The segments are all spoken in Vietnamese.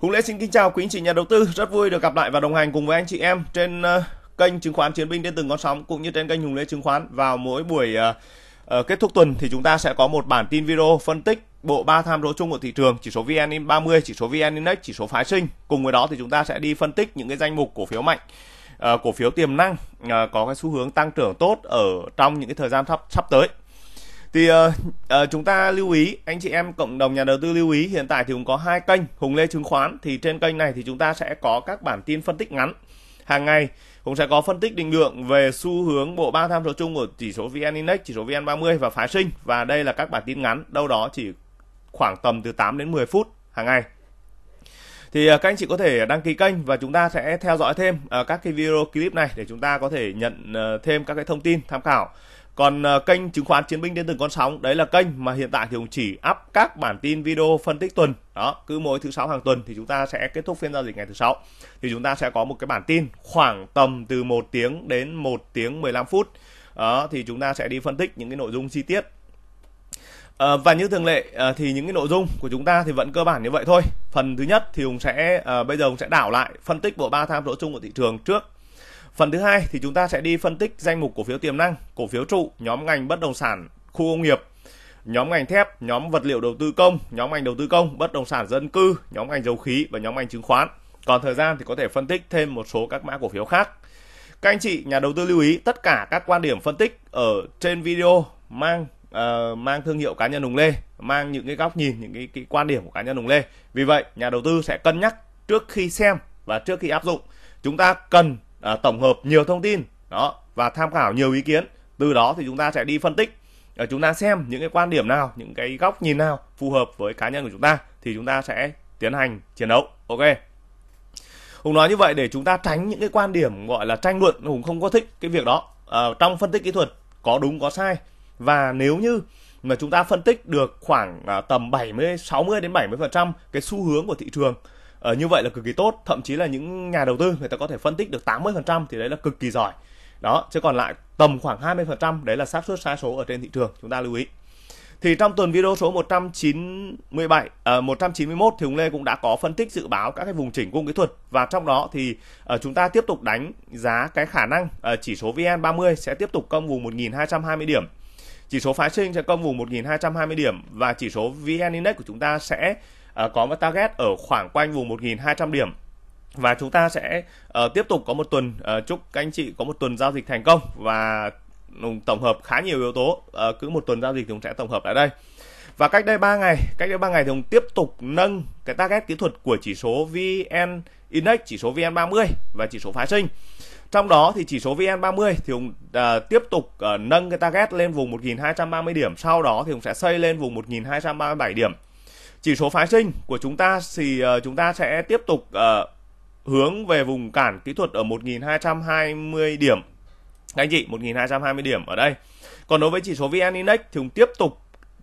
Hùng Lễ xin kính chào quý anh chị nhà đầu tư, rất vui được gặp lại và đồng hành cùng với anh chị em trên ờ, kênh chứng khoán Chiến binh đến từng con sóng cũng như trên kênh Hùng Lễ chứng khoán vào mỗi buổi ờ, ờ, kết thúc tuần thì chúng ta sẽ có một bản tin video phân tích bộ ba tham số chung của thị trường, chỉ số VN30, chỉ số VN Index, chỉ số phái sinh. Cùng với đó thì chúng ta sẽ đi phân tích những cái danh mục cổ phiếu mạnh cổ phiếu tiềm năng có cái xu hướng tăng trưởng tốt ở trong những cái thời gian sắp sắp tới thì uh, uh, chúng ta lưu ý anh chị em cộng đồng nhà đầu tư lưu ý hiện tại thì cũng có hai kênh Hùng Lê chứng khoán thì trên kênh này thì chúng ta sẽ có các bản tin phân tích ngắn hàng ngày cũng sẽ có phân tích định lượng về xu hướng bộ ba tham số chung của chỉ số VN Index, chỉ số VN30 và phái sinh và đây là các bản tin ngắn đâu đó chỉ khoảng tầm từ 8 đến 10 phút hàng ngày. Thì ờ, các anh chị có thể đăng ký kênh và chúng ta sẽ theo dõi thêm các cái video clip này để chúng ta có thể nhận thêm các cái thông tin tham khảo. Còn ờ, kênh chứng khoán chiến binh đến từng con sóng đấy là kênh mà hiện tại thì Hùng chỉ up các bản tin video phân tích tuần. Đó, cứ mỗi thứ sáu hàng tuần thì chúng ta sẽ kết thúc phiên giao dịch ngày thứ sáu. Thì chúng ta sẽ có một cái bản tin khoảng tầm từ 1 tiếng đến 1 tiếng 15 phút. Đó, thì chúng ta sẽ đi phân tích những cái nội dung chi tiết À, và như thường lệ à, thì những cái nội dung của chúng ta thì vẫn cơ bản như vậy thôi. Phần thứ nhất thì Hùng sẽ à, bây giờ Hùng sẽ đảo lại phân tích bộ ba tham số chung của thị trường trước Phần thứ hai thì chúng ta sẽ đi phân tích danh mục cổ phiếu tiềm năng, cổ phiếu trụ, nhóm ngành bất động sản, khu công nghiệp, nhóm ngành thép, nhóm vật liệu đầu tư công, nhóm ngành đầu tư công, bất động sản dân cư, nhóm ngành dầu khí và nhóm ngành chứng khoán. Còn thời gian thì có thể phân tích thêm một số các mã cổ phiếu khác. Các anh chị nhà đầu tư lưu ý tất cả các quan điểm phân tích ở trên video mang uh, mang thương hiệu cá nhân Hùng Lê, mang những cái góc nhìn, những cái, cái quan điểm của cá nhân Hùng Lê. Vì vậy, nhà đầu tư sẽ cân nhắc trước khi xem và trước khi áp dụng. Chúng ta cần à, tổng hợp nhiều thông tin đó và tham khảo nhiều ý kiến từ đó thì chúng ta sẽ đi phân tích à, chúng ta xem những cái quan điểm nào những cái góc nhìn nào phù hợp với cá nhân của chúng ta thì chúng ta sẽ tiến hành chiến đấu ok hùng nói như vậy để chúng ta tránh những cái quan điểm gọi là tranh luận hùng không có thích cái việc đó à, trong phân tích kỹ thuật có đúng có sai và nếu như mà chúng ta phân tích được khoảng à, tầm 70 60 đến 70 phần trăm cái xu hướng của thị trường uh, như vậy là cực kỳ tốt thậm chí là những nhà đầu tư người ta có thể phân tích được 80% thì đấy là cực kỳ giỏi đó chứ còn lại tầm khoảng 20% đấy là xác suất sai số ở trên thị trường chúng ta lưu ý thì trong tuần video số 197 uh, 191 thì Hùng Lê cũng đã có phân tích dự báo các cái vùng chỉnh cung kỹ thuật và trong đó thì uh, chúng ta tiếp tục đánh giá cái khả năng uh, chỉ số VN30 sẽ tiếp tục công vùng 1220 điểm. Chỉ số phái sinh sẽ công vùng 1220 điểm và chỉ số VN Index của chúng ta sẽ Ờ, có một target ở khoảng quanh vùng 1.200 điểm và chúng ta sẽ uh, tiếp tục có một tuần uh, chúc các anh chị có một tuần giao dịch thành công và ừ, tổng hợp khá nhiều yếu tố uh, cứ một tuần giao dịch thì cũng sẽ tổng hợp lại đây và cách đây 3 ngày cách đây 3 ngày thì ông tiếp tục nâng cái target kỹ thuật của chỉ số VN Index chỉ số VN30 và chỉ số phái sinh trong đó thì chỉ số VN30 thì ông uh, tiếp tục uh, nâng cái target lên vùng 1230 điểm sau đó thì ông sẽ xây lên vùng 1237 điểm chỉ số phái sinh của chúng ta thì ờ, chúng ta sẽ tiếp tục ờ, hướng về vùng cản kỹ thuật ở 1220 điểm các anh chị 1220 điểm ở đây còn đối với chỉ số VN Index thì chúng tiếp tục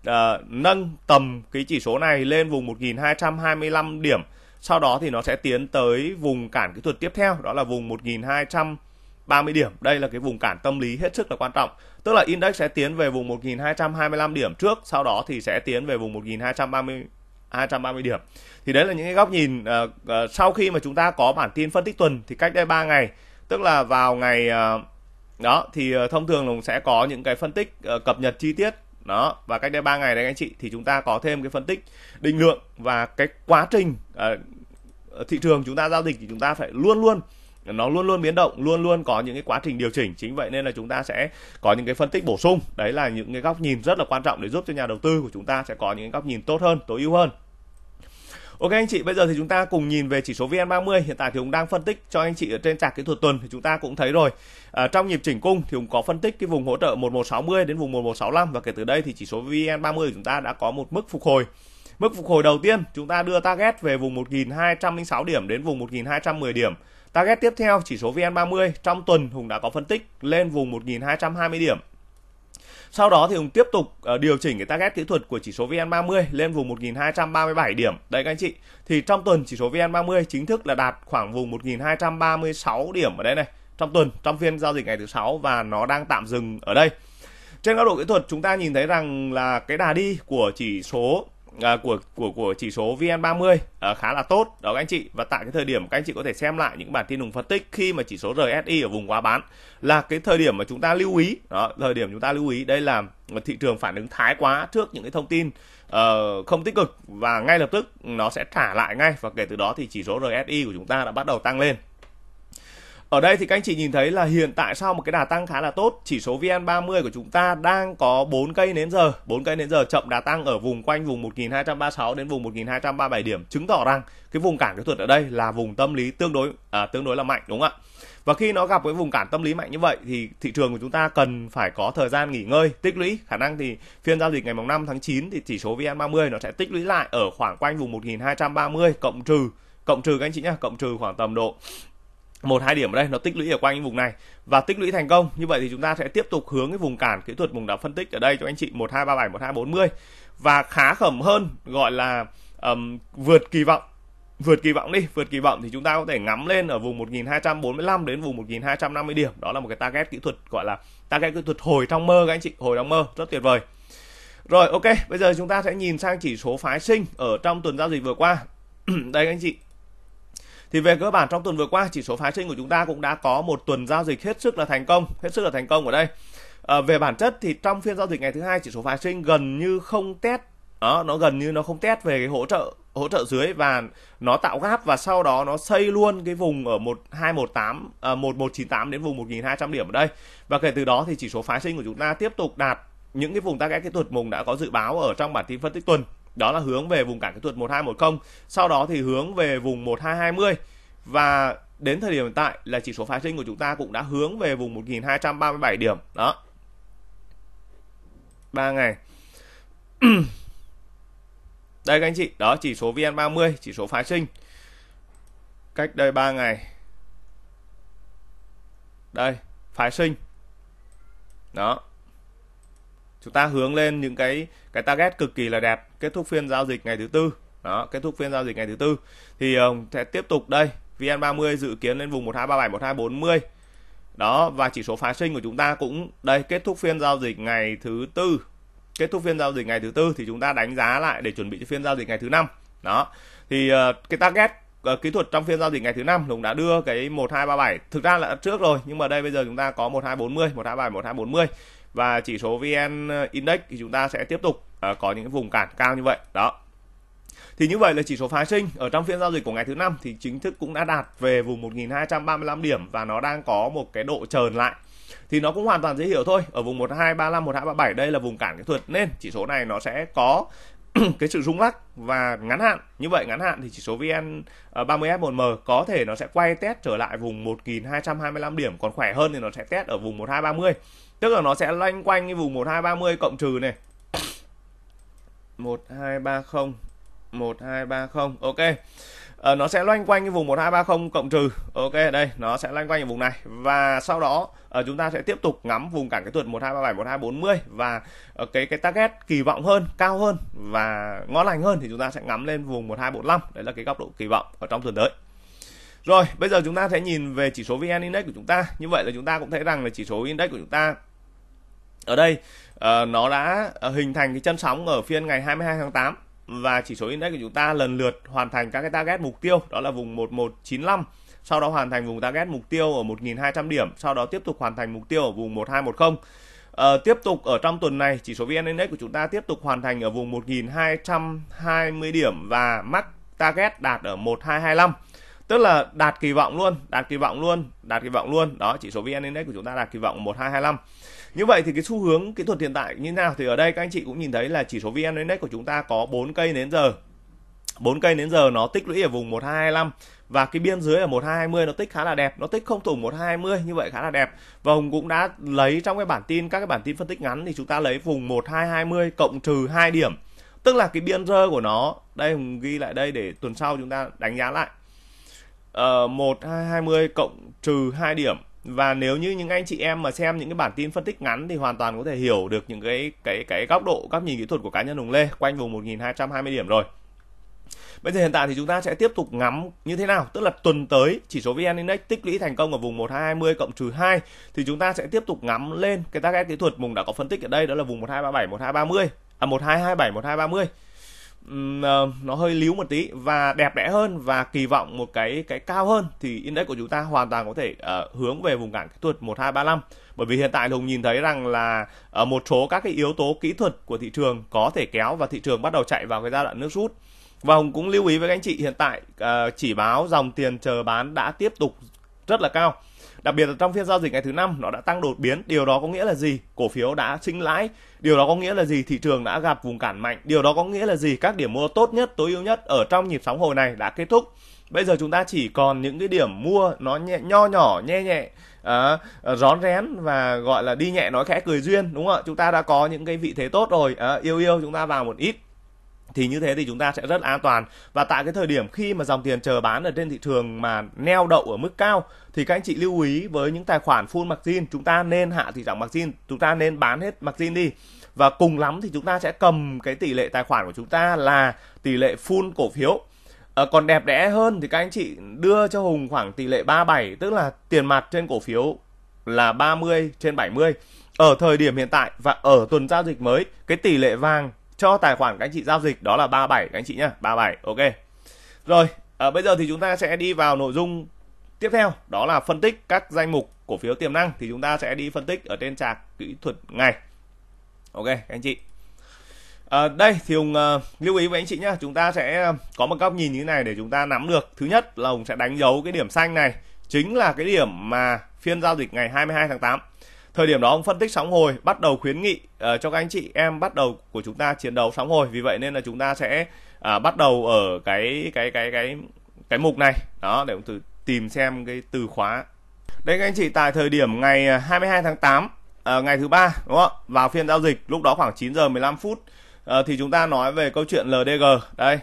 ờ, nâng tầm cái chỉ số này lên vùng 1225 điểm sau đó thì nó sẽ tiến tới vùng cản kỹ thuật tiếp theo đó là vùng 1230 điểm đây là cái vùng cản tâm lý hết sức là quan trọng tức là index sẽ tiến về vùng 1225 điểm trước sau đó thì sẽ tiến về vùng 1230 230 điểm thì đấy là những cái góc nhìn uh, uh, sau khi mà chúng ta có bản tin phân tích tuần thì cách đây 3 ngày tức là vào ngày uh, đó thì uh, thông thường là sẽ có những cái phân tích uh, cập nhật chi tiết đó và cách đây 3 ngày đấy anh chị thì chúng ta có thêm cái phân tích định lượng và cái quá trình uh, thị trường chúng ta giao dịch thì chúng ta phải luôn luôn nó luôn luôn biến động luôn luôn có những cái quá trình điều chỉnh chính vậy nên là chúng ta sẽ có những cái phân tích bổ sung đấy là những cái góc nhìn rất là quan trọng để giúp cho nhà đầu tư của chúng ta sẽ có những cái góc nhìn tốt hơn tối ưu hơn Ok anh chị, bây giờ thì chúng ta cùng nhìn về chỉ số VN30 Hiện tại thì cũng đang phân tích cho anh chị ở trên trạc kỹ thuật tuần thì chúng ta cũng thấy rồi à, Trong nhịp chỉnh cung thì cũng có phân tích cái vùng hỗ trợ 1160 đến vùng 1165 Và kể từ đây thì chỉ số VN30 của chúng ta đã có một mức phục hồi Mức phục hồi đầu tiên chúng ta đưa target về vùng 1206 điểm đến vùng 1210 điểm Target tiếp theo chỉ số VN30 trong tuần Hùng đã có phân tích lên vùng 1220 điểm. Sau đó thì Hùng tiếp tục ờ, điều chỉnh cái target kỹ thuật của chỉ số VN30 lên vùng 1237 điểm. Đấy các anh chị, thì trong tuần chỉ số VN30 chính thức là đạt khoảng vùng 1236 điểm ở đây này. Trong tuần, trong phiên giao dịch ngày thứ sáu và nó đang tạm dừng ở đây. Trên góc độ kỹ thuật chúng ta nhìn thấy rằng là cái đà đi của chỉ số à, của của của chỉ số VN30 à, khá là tốt đó các anh chị và tại cái thời điểm các anh chị có thể xem lại những bản tin hùng phân tích khi mà chỉ số RSI ở vùng quá bán là cái thời điểm mà chúng ta lưu ý đó thời điểm chúng ta lưu ý đây là thị trường phản ứng thái quá trước những cái thông tin uh, không tích cực và ngay lập tức nó sẽ trả lại ngay và kể từ đó thì chỉ số RSI của chúng ta đã bắt đầu tăng lên ở đây thì các anh chị nhìn thấy là hiện tại sau một cái đà tăng khá là tốt, chỉ số VN30 của chúng ta đang có 4 cây nến giờ, 4 cây nến giờ chậm đà tăng ở vùng quanh vùng 1236 đến vùng 1237 điểm, chứng tỏ rằng cái vùng cản kỹ thuật ở đây là vùng tâm lý tương đối à, tương đối là mạnh đúng không ạ? Và khi nó gặp cái vùng cản tâm lý mạnh như vậy thì thị trường của chúng ta cần phải có thời gian nghỉ ngơi, tích lũy. Khả năng thì phiên giao dịch ngày mùng 5 tháng 9 thì chỉ số VN30 nó sẽ tích lũy lại ở khoảng quanh vùng 1230 cộng trừ cộng trừ các anh chị nhá, cộng trừ khoảng tầm độ một hai điểm ở đây nó tích lũy ở quanh cái vùng này và tích lũy thành công như vậy thì chúng ta sẽ tiếp tục hướng cái vùng cản kỹ thuật vùng đã phân tích ở đây cho anh chị một một hai hai ba bảy bốn mươi và khá khẩm hơn gọi là um, vượt kỳ vọng vượt kỳ vọng đi vượt kỳ vọng thì chúng ta có thể ngắm lên ở vùng 1245 đến vùng 1250 điểm đó là một cái target kỹ thuật gọi là target kỹ thuật hồi trong mơ các anh chị hồi trong mơ rất tuyệt vời rồi ok bây giờ chúng ta sẽ nhìn sang chỉ số phái sinh ở trong tuần giao dịch vừa qua đây các anh chị thì về cơ bản trong tuần vừa qua chỉ số phái sinh của chúng ta cũng đã có một tuần giao dịch hết sức là thành công, hết sức là thành công ở đây. À, về bản chất thì trong phiên giao dịch ngày thứ hai chỉ số phái sinh gần như không test đó, nó gần như nó không test về cái hỗ trợ hỗ trợ dưới và nó tạo gáp và sau đó nó xây luôn cái vùng ở 1218 à, 1198 đến vùng 1200 điểm ở đây. Và kể từ đó thì chỉ số phái sinh của chúng ta tiếp tục đạt những cái vùng target kỹ thuật mùng đã có dự báo ở trong bản tin phân tích tuần đó là hướng về vùng cản kỹ thuật 1210 sau đó thì hướng về vùng 1220 và đến thời điểm hiện tại là chỉ số phái sinh của chúng ta cũng đã hướng về vùng 1237 điểm đó 3 ngày đây các anh chị đó chỉ số VN30 chỉ số phái sinh cách đây 3 ngày đây phái sinh đó chúng ta hướng lên những cái cái target cực kỳ là đẹp kết thúc phiên giao dịch ngày thứ tư đó kết thúc phiên giao dịch ngày thứ tư thì um, sẽ tiếp tục đây VN30 dự kiến lên vùng 1237 1240 đó và chỉ số phá sinh của chúng ta cũng đây kết thúc phiên giao dịch ngày thứ tư kết thúc phiên giao dịch ngày thứ tư thì chúng ta đánh giá lại để chuẩn bị cho phiên giao dịch ngày thứ năm đó thì ờ, cái target ờ, kỹ thuật trong phiên giao dịch ngày thứ năm Lùng đã đưa cái 1237 thực ra là trước rồi nhưng mà đây bây giờ chúng ta có 1240 1237 1240 và chỉ số VN Index thì chúng ta sẽ tiếp tục ờ, có những vùng cản cao như vậy đó thì như vậy là chỉ số phái sinh ở trong phiên giao dịch của ngày thứ năm thì chính thức cũng đã đạt về vùng 1235 điểm và nó đang có một cái độ trờn lại thì nó cũng hoàn toàn dễ hiểu thôi ở vùng 1235 1237 đây là vùng cản kỹ thuật nên chỉ số này nó sẽ có cái sự rung lắc và ngắn hạn như vậy ngắn hạn thì chỉ số VN 30F1M ờ, có thể nó sẽ quay test trở lại vùng 1225 điểm còn khỏe hơn thì nó sẽ test ở vùng 1230 tức là nó sẽ loanh quanh cái vùng 1230 cộng trừ này 1230 1230 ok à, nó sẽ loanh quanh cái vùng 1230 cộng trừ ok đây nó sẽ loanh quanh ở vùng này và sau đó à, chúng ta sẽ tiếp tục ngắm vùng cản cái tuột 1237 1240 và à, cái cái target kỳ vọng hơn cao hơn và ngon lành hơn thì chúng ta sẽ ngắm lên vùng 1245 đấy là cái góc độ kỳ vọng ở trong tuần tới rồi bây giờ chúng ta sẽ nhìn về chỉ số VN Index của chúng ta như vậy là chúng ta cũng thấy rằng là chỉ số Index của chúng ta ở đây uh, nó đã ờ, hình thành cái chân sóng ở phiên ngày 22 tháng 8 và chỉ số index của chúng ta lần lượt hoàn thành các cái target mục tiêu đó là vùng 1195 sau đó hoàn thành vùng target mục tiêu ở 1.200 điểm sau đó tiếp tục hoàn thành mục tiêu ở vùng 1210 Uh, ờ, tiếp tục ở trong tuần này chỉ số VN Index của chúng ta tiếp tục hoàn thành ở vùng 1220 điểm và mắc target đạt ở 1225 tức là đạt kỳ vọng luôn đạt kỳ vọng luôn đạt kỳ vọng luôn đó chỉ số VN Index của chúng ta đạt kỳ vọng 1225 như vậy thì cái xu hướng kỹ thuật hiện tại như nào thì ở đây các anh chị cũng nhìn thấy là chỉ số vn index của chúng ta có 4 cây đến giờ 4 cây đến giờ nó tích lũy ở vùng 1225 và cái biên dưới ở 1220 nó tích khá là đẹp, nó tích không thủng 1220 như vậy khá là đẹp. Và Hùng cũng đã lấy trong cái bản tin các cái bản tin phân tích ngắn thì chúng ta lấy vùng 1220 cộng trừ 2 điểm. Tức là cái biên rơ của nó, đây Hùng ghi lại đây để tuần sau chúng ta đánh giá lại. Ờ, 1220 cộng trừ 2 điểm và nếu như những anh chị em mà xem những cái bản tin phân tích ngắn thì hoàn toàn có thể hiểu được những cái cái cái góc độ góc nhìn kỹ thuật của cá nhân Hùng Lê quanh vùng 1220 điểm rồi. Bây giờ hiện tại thì chúng ta sẽ tiếp tục ngắm như thế nào, tức là tuần tới chỉ số VN Index tích lũy thành công ở vùng 1220 cộng trừ 2 thì chúng ta sẽ tiếp tục ngắm lên cái target kỹ thuật mùng đã có phân tích ở đây đó là vùng 1237 1230 à 1227 1230 Ờ, nó hơi líu một tí và đẹp đẽ hơn và kỳ vọng một cái cái cao hơn thì index của chúng ta hoàn toàn có thể uh, hướng về vùng cản kỹ thuật 1235 bởi vì hiện tại Hùng nhìn thấy rằng là ở ờ, uh, một số các cái yếu tố kỹ thuật của thị trường có thể kéo và thị trường bắt đầu chạy vào cái giai đoạn nước rút và Hùng cũng lưu ý với các anh chị hiện tại uh, chỉ báo dòng tiền chờ bán đã tiếp tục rất là cao đặc biệt là trong phiên giao dịch ngày thứ năm nó đã tăng đột biến điều đó có nghĩa là gì cổ phiếu đã sinh lãi Điều đó có nghĩa là gì? Thị trường đã gặp vùng cản mạnh. Điều đó có nghĩa là gì? Các điểm mua tốt nhất, tối ưu nhất ở trong nhịp sóng hồi này đã kết thúc. Bây giờ chúng ta chỉ còn những cái điểm mua nó nhẹ, nho nhỏ, nhẹ nhẹ, à, rón rén và gọi là đi nhẹ nói khẽ cười duyên đúng không ạ? Chúng ta đã có những cái vị thế tốt rồi, à, yêu yêu chúng ta vào một ít thì như thế thì chúng ta sẽ rất an toàn và tại cái thời điểm khi mà dòng tiền chờ bán ở trên thị trường mà neo đậu ở mức cao thì các anh chị lưu ý với những tài khoản full margin chúng ta nên hạ thị trọng margin chúng ta nên bán hết margin đi và cùng lắm thì chúng ta sẽ cầm cái tỷ lệ tài khoản của chúng ta là tỷ lệ full cổ phiếu à, còn đẹp đẽ hơn thì các anh chị đưa cho Hùng khoảng tỷ lệ 37 tức là tiền mặt trên cổ phiếu là 30 trên 70 ở thời điểm hiện tại và ở tuần giao dịch mới cái tỷ lệ vàng cho tài khoản các anh chị giao dịch đó là 37 các anh chị nhá 37 ok rồi à, bây giờ thì chúng ta sẽ đi vào nội dung tiếp theo đó là phân tích các danh mục cổ phiếu tiềm năng thì chúng ta sẽ đi phân tích ở trên chart kỹ thuật ngày ok các anh chị à, đây thì hùng uh, lưu ý với anh chị nhé chúng ta sẽ có một góc nhìn như thế này để chúng ta nắm được thứ nhất là hùng sẽ đánh dấu cái điểm xanh này chính là cái điểm mà phiên giao dịch ngày 22 tháng 8 Thời điểm đó ông phân tích sóng hồi, bắt đầu khuyến nghị uh, cho các anh chị em bắt đầu của chúng ta chiến đấu sóng hồi. Vì vậy nên là chúng ta sẽ uh, bắt đầu ở cái cái cái cái cái mục này. Đó để ông từ tìm xem cái từ khóa. Đây các anh chị tại thời điểm ngày 22 à, tháng 8 uh, ờ, ngày thứ ba đúng không? Vào phiên giao dịch lúc đó khoảng 9 giờ 15 phút uh, thì chúng ta nói về câu chuyện LDG. Đây,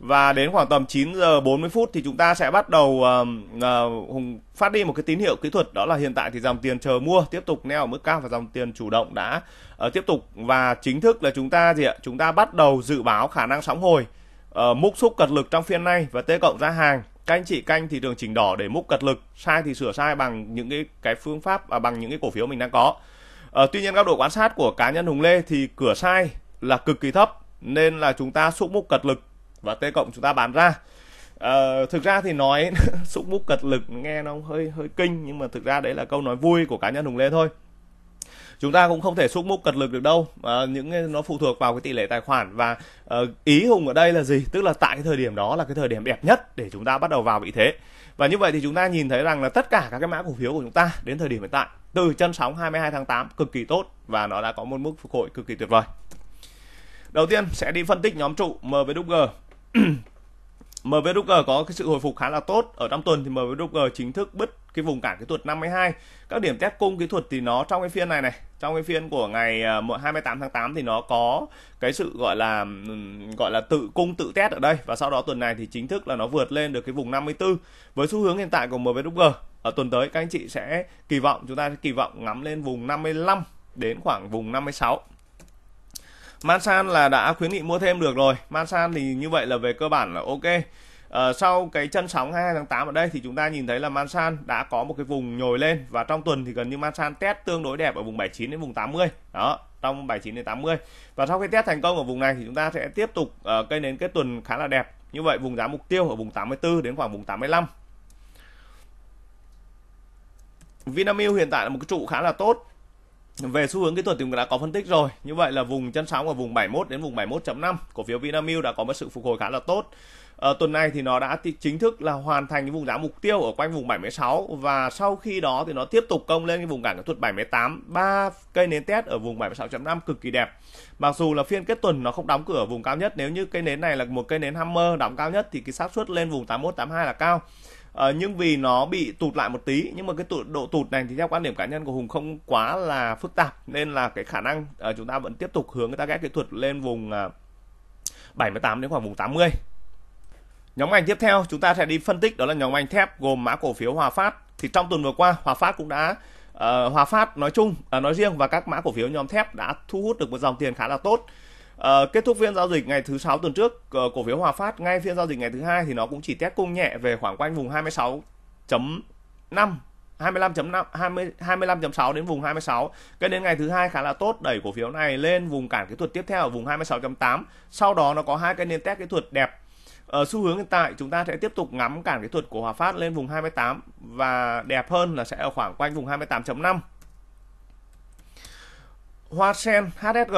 và đến khoảng tầm 9 giờ 40 phút thì chúng ta sẽ bắt đầu uh, uh, Hùng phát đi một cái tín hiệu kỹ thuật đó là hiện tại thì dòng tiền chờ mua tiếp tục neo ở mức cao và dòng tiền chủ động đã uh, tiếp tục và chính thức là chúng ta gì ạ? Chúng ta bắt đầu dự báo khả năng sóng hồi uh, múc xúc cật lực trong phiên nay và T cộng ra hàng các anh chị canh thị trường chỉnh đỏ để múc cật lực sai thì sửa sai bằng những cái cái phương pháp và bằng những cái cổ phiếu mình đang có à, tuy nhiên góc độ quan sát của cá nhân hùng lê thì cửa sai là cực kỳ thấp nên là chúng ta xúc múc cật lực và t cộng chúng ta bán ra à, thực ra thì nói xúc bút cật lực nghe nó hơi hơi kinh nhưng mà thực ra đấy là câu nói vui của cá nhân hùng lê thôi chúng ta cũng không thể xúc múc cật lực được đâu à, những nó phụ thuộc vào cái tỷ lệ tài khoản và à, ý hùng ở đây là gì tức là tại cái thời điểm đó là cái thời điểm đẹp nhất để chúng ta bắt đầu vào vị thế và như vậy thì chúng ta nhìn thấy rằng là tất cả các cái mã cổ phiếu của chúng ta đến thời điểm hiện tại từ chân sóng 22 tháng 8 cực kỳ tốt và nó đã có một mức phục hồi cực kỳ tuyệt vời đầu tiên sẽ đi phân tích nhóm trụ M MV Doger có cái sự hồi phục khá là tốt ở trong tuần thì MV Doger chính thức bứt cái vùng cản kỹ thuật 52 các điểm test cung kỹ thuật thì nó trong cái phiên này này trong cái phiên của ngày 28 à, tháng 8 thì nó có cái sự gọi là gọi là tự cung tự test ở đây và sau đó tuần này thì chính thức là nó vượt lên được cái vùng 54 với xu hướng hiện tại của MV Doger ở tuần tới các anh chị sẽ kỳ vọng chúng ta sẽ kỳ vọng ngắm lên vùng 55 đến khoảng vùng 56 Mansan là đã khuyến nghị mua thêm được rồi Mansan thì như vậy là về cơ bản là ok Ờ, sau cái chân sóng 22 tháng 8 ở đây thì chúng ta nhìn thấy là Mansan đã có một cái vùng nhồi lên và trong tuần thì gần như Mansan test tương đối đẹp ở vùng 79 đến vùng 80 đó trong 79 đến 80 và sau khi test thành công ở vùng này thì chúng ta sẽ tiếp tục uh, cây nến kết tuần khá là đẹp như vậy vùng giá mục tiêu ở vùng 84 đến khoảng vùng 85 Vinamilk hiện tại là một cái trụ khá là tốt về xu hướng kỹ thuật thì cũng đã có phân tích rồi. Như vậy là vùng chân sóng ở vùng 71 đến vùng 71.5 cổ phiếu Vinamilk đã có một sự phục hồi khá là tốt. À, tuần này thì nó đã chính thức là hoàn thành cái vùng giá mục tiêu ở quanh vùng 76 và sau khi đó thì nó tiếp tục công lên cái vùng cản kỹ thuật 78, ba cây nến test ở vùng 76.5 cực kỳ đẹp. Mặc dù là phiên kết tuần nó không đóng cửa ở vùng cao nhất, nếu như cây nến này là một cây nến hammer đóng cao nhất thì cái xác suất lên vùng 81 82 là cao à, nhưng vì nó bị tụt lại một tí nhưng mà cái tụt, độ tụt này thì theo quan điểm cá nhân của hùng không quá là phức tạp nên là cái khả năng à, chúng ta vẫn tiếp tục hướng cái target kỹ thuật lên vùng à, ờ, 78 đến khoảng vùng 80 Nhóm ngành tiếp theo chúng ta sẽ đi phân tích đó là nhóm ngành thép gồm mã cổ phiếu Hòa Phát. Thì trong tuần vừa qua Hòa Phát cũng đã uh, Hòa Phát nói chung, uh, nói riêng và các mã cổ phiếu nhóm thép đã thu hút được một dòng tiền khá là tốt. À, kết thúc phiên giao dịch ngày thứ sáu tuần trước, ờ, cổ phiếu Hòa Phát ngay phiên giao dịch ngày thứ hai thì nó cũng chỉ test cung nhẹ về khoảng quanh vùng 26.5 25.5 20 25.6 đến vùng 26. Cái đến ngày thứ hai khá là tốt đẩy cổ phiếu này lên vùng cản kỹ thuật tiếp theo ở vùng 26.8. Sau đó nó có hai cái nền test kỹ thuật đẹp. Ở ờ, xu hướng hiện tại chúng ta sẽ tiếp tục ngắm cản kỹ thuật của Hòa Phát lên vùng 28 và đẹp hơn là sẽ ở khoảng quanh vùng 28.5. Hoa Sen HSG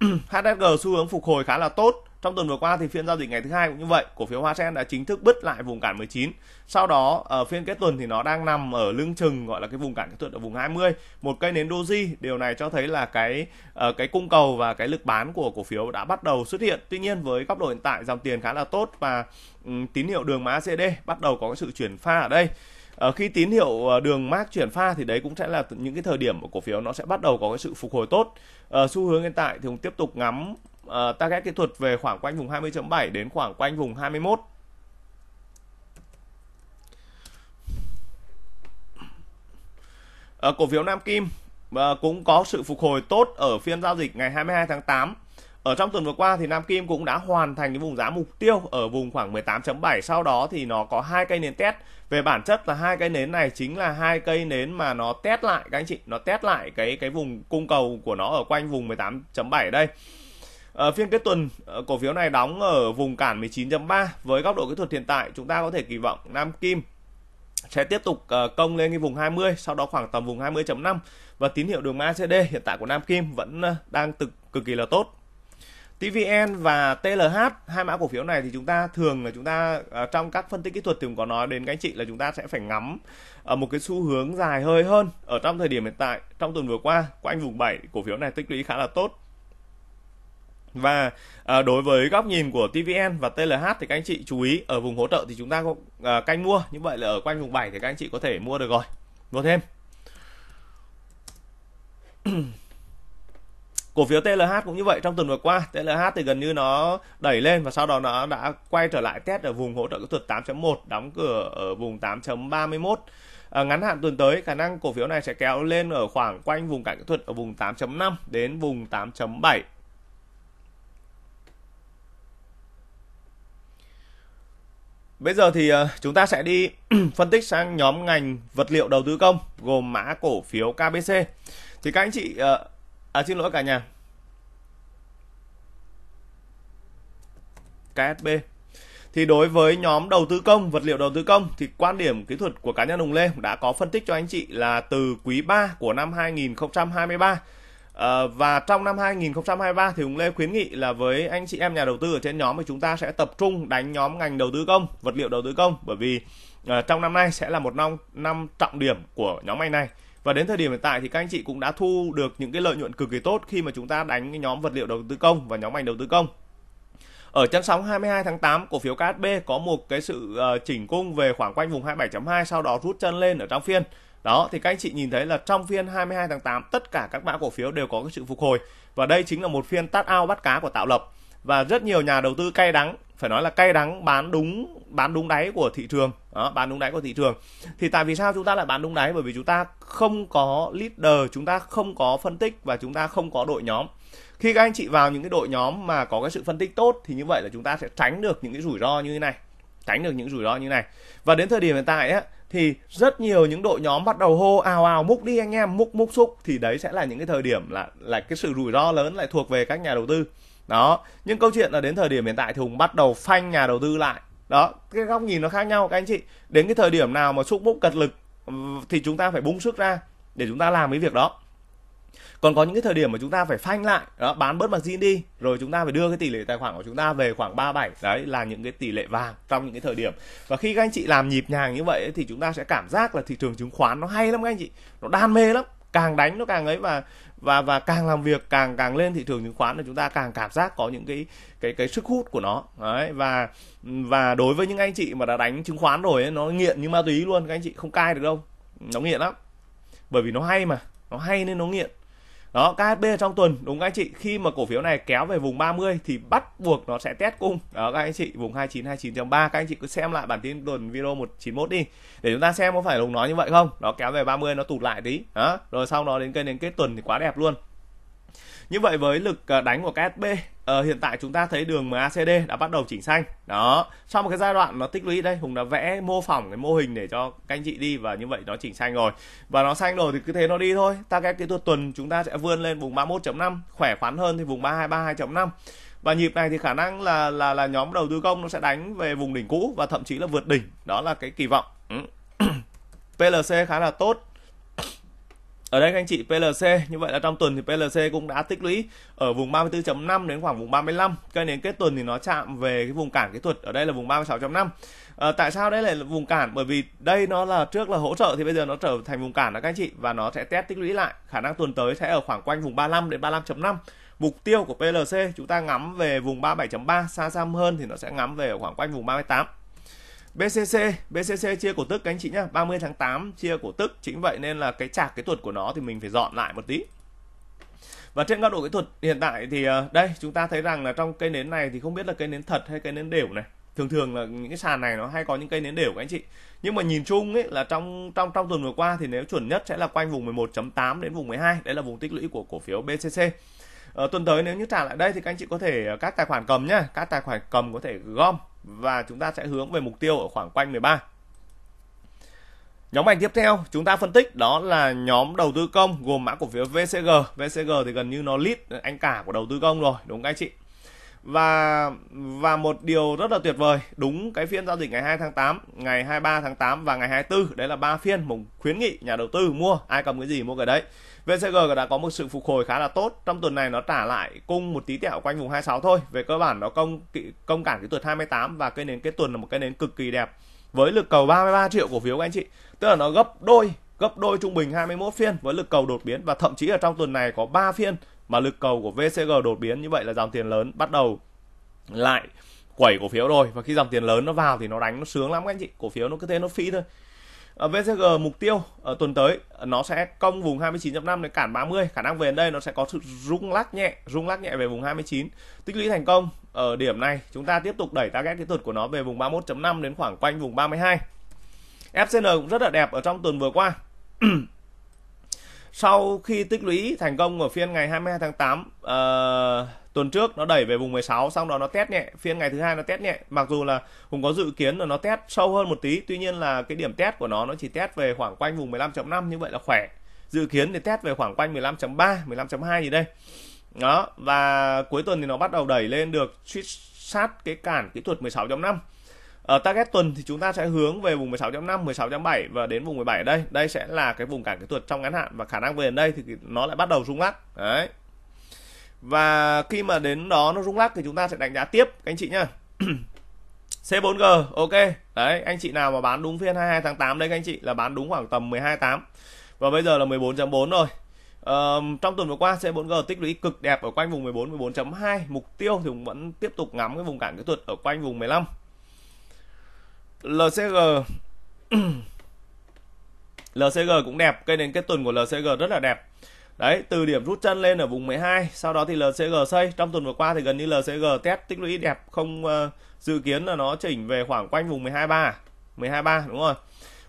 HSG xu hướng phục hồi khá là tốt. Trong tuần vừa qua thì phiên giao dịch ngày thứ hai cũng như vậy, cổ phiếu Hoa Sen đã chính thức bứt lại vùng cản 19. Sau đó ở ờ, phiên kết tuần thì nó đang nằm ở lưng chừng gọi là cái vùng cản kỹ thuật ở vùng 20, một cây nến doji. Điều này cho thấy là cái ờ, cái cung cầu và cái lực bán của cổ phiếu đã bắt đầu xuất hiện. Tuy nhiên với góc độ hiện tại dòng tiền khá là tốt và tín hiệu đường mã CD bắt đầu có sự chuyển pha ở đây. À, khi tín hiệu ờ, đường mát chuyển pha thì đấy cũng sẽ là những cái thời điểm của cổ phiếu nó sẽ bắt đầu có cái sự phục hồi tốt. À, xu hướng hiện tại thì Hùng tiếp tục ngắm à, target kỹ thuật về khoảng quanh vùng 20.7 đến khoảng quanh vùng 21 À, cổ phiếu Nam Kim à, cũng có sự phục hồi tốt ở phiên giao dịch ngày 22 tháng 8 ở trong tuần vừa qua thì Nam Kim cũng đã hoàn thành cái vùng giá mục tiêu ở vùng khoảng 18.7. Sau đó thì nó có hai cây nến test. Về bản chất là hai cây nến này chính là hai cây nến mà nó test lại các anh chị, nó test lại cái cái vùng cung cầu của nó ở quanh vùng 18.7 đây. Ở ờ, phiên kết tuần ờ, cổ phiếu này đóng ở vùng cản 19.3 với góc độ kỹ thuật hiện tại chúng ta có thể kỳ vọng Nam Kim sẽ tiếp tục ờ, công lên cái vùng 20 sau đó khoảng tầm vùng 20.5 và tín hiệu đường MACD hiện tại của Nam Kim vẫn đang cực cực kỳ là tốt TVN và TLH hai mã cổ phiếu này thì chúng ta thường là chúng ta ờ, trong các phân tích kỹ thuật thì cũng có nói đến các anh chị là chúng ta sẽ phải ngắm ở ờ, một cái xu hướng dài hơi hơn ở trong thời điểm hiện tại trong tuần vừa qua quanh vùng 7 cổ phiếu này tích lũy khá là tốt và à, đối với góc nhìn của TVN và TLH thì các anh chị chú ý ở vùng hỗ trợ thì chúng ta có à, canh mua như vậy là ở quanh vùng 7 thì các anh chị có thể mua được rồi mua thêm cổ phiếu TLH cũng như vậy trong tuần vừa qua TLH thì gần như nó đẩy lên và sau đó nó đã quay trở lại test ở vùng hỗ trợ kỹ thuật 8.1 đóng cửa ở vùng 8.31 À, ngắn hạn tuần tới khả năng cổ phiếu này sẽ kéo lên ở khoảng quanh vùng cản kỹ thuật ở vùng 8.5 đến vùng 8.7 Bây giờ thì à, chúng ta sẽ đi phân tích sang nhóm ngành vật liệu đầu tư công gồm mã cổ phiếu KBC. Thì các anh chị à, à xin lỗi cả nhà KSB thì đối với nhóm đầu tư công, vật liệu đầu tư công thì quan điểm kỹ thuật của cá nhân Hùng Lê đã có phân tích cho anh chị là từ quý 3 của năm 2023 à, ờ, và trong năm 2023 thì Hùng Lê khuyến nghị là với anh chị em nhà đầu tư ở trên nhóm thì chúng ta sẽ tập trung đánh nhóm ngành đầu tư công, vật liệu đầu tư công bởi vì à, trong năm nay sẽ là một năm năm trọng điểm của nhóm ngành này và đến thời điểm hiện tại thì các anh chị cũng đã thu được những cái lợi nhuận cực kỳ tốt khi mà chúng ta đánh cái nhóm vật liệu đầu tư công và nhóm ngành đầu tư công ở chân sóng 22 tháng 8 cổ phiếu KSB có một cái sự ờ, chỉnh cung về khoảng quanh vùng 27.2 sau đó rút chân lên ở trong phiên đó thì các anh chị nhìn thấy là trong phiên 22 tháng 8 tất cả các mã cổ phiếu đều có cái sự phục hồi và đây chính là một phiên tắt ao bắt cá của tạo lập và rất nhiều nhà đầu tư cay đắng phải nói là cay đắng bán đúng bán đúng đáy của thị trường đó, bán đúng đáy của thị trường thì tại vì sao chúng ta lại bán đúng đáy bởi vì chúng ta không có leader chúng ta không có phân tích và chúng ta không có đội nhóm khi các anh chị vào những cái đội nhóm mà có cái sự phân tích tốt thì như vậy là chúng ta sẽ tránh được những cái rủi ro như thế này tránh được những rủi ro như này và đến thời điểm hiện tại á thì rất nhiều những đội nhóm bắt đầu hô ào ào múc đi anh em múc múc xúc thì đấy sẽ là những cái thời điểm là là cái sự rủi ro lớn lại thuộc về các nhà đầu tư đó nhưng câu chuyện là đến thời điểm hiện tại thì hùng bắt đầu phanh nhà đầu tư lại đó cái góc nhìn nó khác nhau các anh chị đến cái thời điểm nào mà xúc bốc cật lực ừ, thì chúng ta phải bung sức ra để chúng ta làm cái việc đó còn có những cái thời điểm mà chúng ta phải phanh lại đó bán bớt mặt margin đi rồi chúng ta phải đưa cái tỷ lệ tài khoản của chúng ta về khoảng 37 đấy là những cái tỷ lệ vàng trong những cái thời điểm và khi các anh chị làm nhịp nhàng như vậy thì chúng ta sẽ cảm giác là thị trường chứng khoán nó hay lắm các anh chị nó đam mê lắm càng đánh nó càng ấy và và và càng làm việc càng càng lên thị trường chứng khoán là chúng ta càng cảm giác có những cái cái cái sức hút của nó đấy và và đối với những anh chị mà đã đánh chứng khoán rồi ấy, nó nghiện như ma túy luôn các anh chị không cai được đâu nó nghiện lắm bởi vì nó hay mà nó hay nên nó nghiện đó KHB trong tuần đúng các anh chị khi mà cổ phiếu này kéo về vùng 30 thì bắt buộc nó sẽ test cung đó các anh chị vùng 29 29.3 các anh chị cứ xem lại bản tin tuần video 191 đi để chúng ta xem có phải Hùng nói như vậy không nó kéo về 30 nó tụt lại tí đó rồi sau đó đến cây đến kết tuần thì quá đẹp luôn như vậy với lực ờ, đánh của KSB uh, ờ, hiện tại chúng ta thấy đường MACD đã bắt đầu chỉnh xanh đó sau một cái giai đoạn nó tích lũy đây Hùng đã vẽ mô phỏng cái mô hình để cho các anh chị đi và như vậy nó chỉnh xanh rồi và nó xanh rồi thì cứ thế nó đi thôi target kỹ thuật tuần chúng ta sẽ vươn lên vùng 31.5 khỏe khoắn hơn thì vùng 3232.5 và nhịp này thì khả năng là là là nhóm đầu tư công nó sẽ đánh về vùng đỉnh cũ và thậm chí là vượt đỉnh đó là cái kỳ vọng ừ. PLC khá là tốt ở đây các anh chị PLC như vậy là trong tuần thì PLC cũng đã tích lũy ở vùng 34.5 đến khoảng vùng 35 cây đến kết tuần thì nó chạm về cái vùng cản kỹ thuật ở đây là vùng 36.5 à, ờ, tại sao đây là vùng cản bởi vì đây nó là trước là hỗ trợ thì bây giờ nó trở thành vùng cản đó các anh chị và nó sẽ test tích lũy lại khả năng tuần tới sẽ ở khoảng quanh vùng 35 đến 35.5 mục tiêu của PLC chúng ta ngắm về vùng 37.3 xa xăm hơn thì nó sẽ ngắm về khoảng quanh vùng 38 BCC, BCC chia cổ tức các anh chị nhá, 30 tháng 8 chia cổ tức, chính vậy nên là cái chạc cái thuật của nó thì mình phải dọn lại một tí. Và trên góc độ kỹ thuật hiện tại thì ờ, đây chúng ta thấy rằng là trong cây nến này thì không biết là cây nến thật hay cây nến đều này. Thường thường là những cái sàn này nó hay có những cây nến đều các anh chị. Nhưng mà nhìn chung ấy là trong trong trong tuần vừa qua thì nếu chuẩn nhất sẽ là quanh vùng 11.8 đến vùng 12, đấy là vùng tích lũy của cổ phiếu BCC. Ờ, tuần tới nếu như trả lại đây thì các anh chị có thể ờ, các tài khoản cầm nhá, các tài khoản cầm có thể gom và chúng ta sẽ hướng về mục tiêu ở khoảng quanh 13. Nhóm ngành tiếp theo chúng ta phân tích đó là nhóm đầu tư công gồm mã cổ phiếu VCG. VCG thì gần như nó lead anh cả của đầu tư công rồi, đúng không anh chị? Và và một điều rất là tuyệt vời, đúng cái phiên giao dịch ngày 2 tháng 8, ngày 23 tháng 8 và ngày 24, đấy là ba phiên mình khuyến nghị nhà đầu tư mua, ai cầm cái gì mua cái đấy. VCG đã có một sự phục hồi khá là tốt trong tuần này nó trả lại cung một tí tẹo quanh vùng 26 thôi về cơ bản nó công công cản cái tuần 28 và cây nến cái tuần là một cái nến cực kỳ đẹp với lực cầu 33 triệu cổ phiếu các anh chị tức là nó gấp đôi gấp đôi trung bình 21 phiên với lực cầu đột biến và thậm chí ở trong tuần này có 3 phiên mà lực cầu của VCG đột biến như vậy là dòng tiền lớn bắt đầu lại quẩy cổ phiếu rồi và khi dòng tiền lớn nó vào thì nó đánh nó sướng lắm các anh chị cổ phiếu nó cứ thế nó phi thôi ở ờ, VCG mục tiêu ở tuần tới nó sẽ công vùng 29.5 đến cản 30 khả năng về đây nó sẽ có sự rung lắc nhẹ rung lắc nhẹ về vùng 29 tích lũy thành công ở điểm này chúng ta tiếp tục đẩy target kỹ thuật của nó về vùng 31.5 đến khoảng quanh vùng 32 FCN cũng rất là đẹp ở trong tuần vừa qua sau khi tích lũy thành công ở phiên ngày 22 tháng 8 uh, ờ, tuần trước nó đẩy về vùng 16 xong đó nó test nhẹ phiên ngày thứ hai nó test nhẹ mặc dù là cũng có dự kiến là nó test sâu hơn một tí tuy nhiên là cái điểm test của nó nó chỉ test về khoảng quanh vùng 15.5 như vậy là khỏe dự kiến thì test về khoảng quanh 15.3 15.2 gì đây đó và cuối tuần thì nó bắt đầu đẩy lên được suýt sát cái cản kỹ thuật 16.5 ở ờ, target tuần thì chúng ta sẽ hướng về vùng 16.5, 16.7 và đến vùng 17 ở đây. Đây sẽ là cái vùng cản kỹ thuật trong ngắn hạn và khả năng về đến đây thì nó lại bắt đầu rung lắc. Đấy, và khi mà đến đó nó rung lắc thì chúng ta sẽ đánh giá tiếp các anh chị nhá C4G ok đấy anh chị nào mà bán đúng phiên 22 tháng 8 đấy các anh chị là bán đúng khoảng tầm 12.8 và bây giờ là 14.4 rồi Uh, trong tuần vừa qua C4G tích lũy cực đẹp ở quanh vùng 14 14.2 mục tiêu thì vẫn tiếp tục ngắm cái vùng cản kỹ thuật ở quanh vùng 15 LCG LCG cũng đẹp cây nền kết tuần của LCG rất là đẹp Đấy, từ điểm rút chân lên ở vùng 12, sau đó thì LCG xây. Trong tuần vừa qua thì gần như LCG test tích lũy đẹp, không uh, dự kiến là nó chỉnh về khoảng quanh vùng 123, 123 đúng rồi.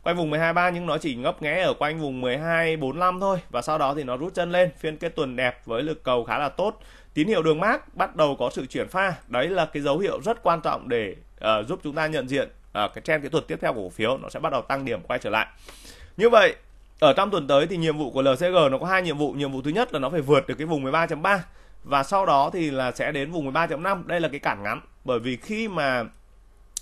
Quanh vùng 123 nhưng nó chỉ ngấp nghé ở quanh vùng 1245 thôi và sau đó thì nó rút chân lên, phiên kết tuần đẹp với lực cầu khá là tốt. Tín hiệu đường mát bắt đầu có sự chuyển pha, đấy là cái dấu hiệu rất quan trọng để uh, giúp chúng ta nhận diện uh, cái trend kỹ thuật tiếp theo của cổ phiếu nó sẽ bắt đầu tăng điểm quay trở lại. Như vậy ở trong tuần tới thì nhiệm vụ của LCG nó có hai nhiệm vụ nhiệm vụ thứ nhất là nó phải vượt được cái vùng 13.3 và sau đó thì là sẽ đến vùng 13.5 đây là cái cản ngắn bởi vì khi mà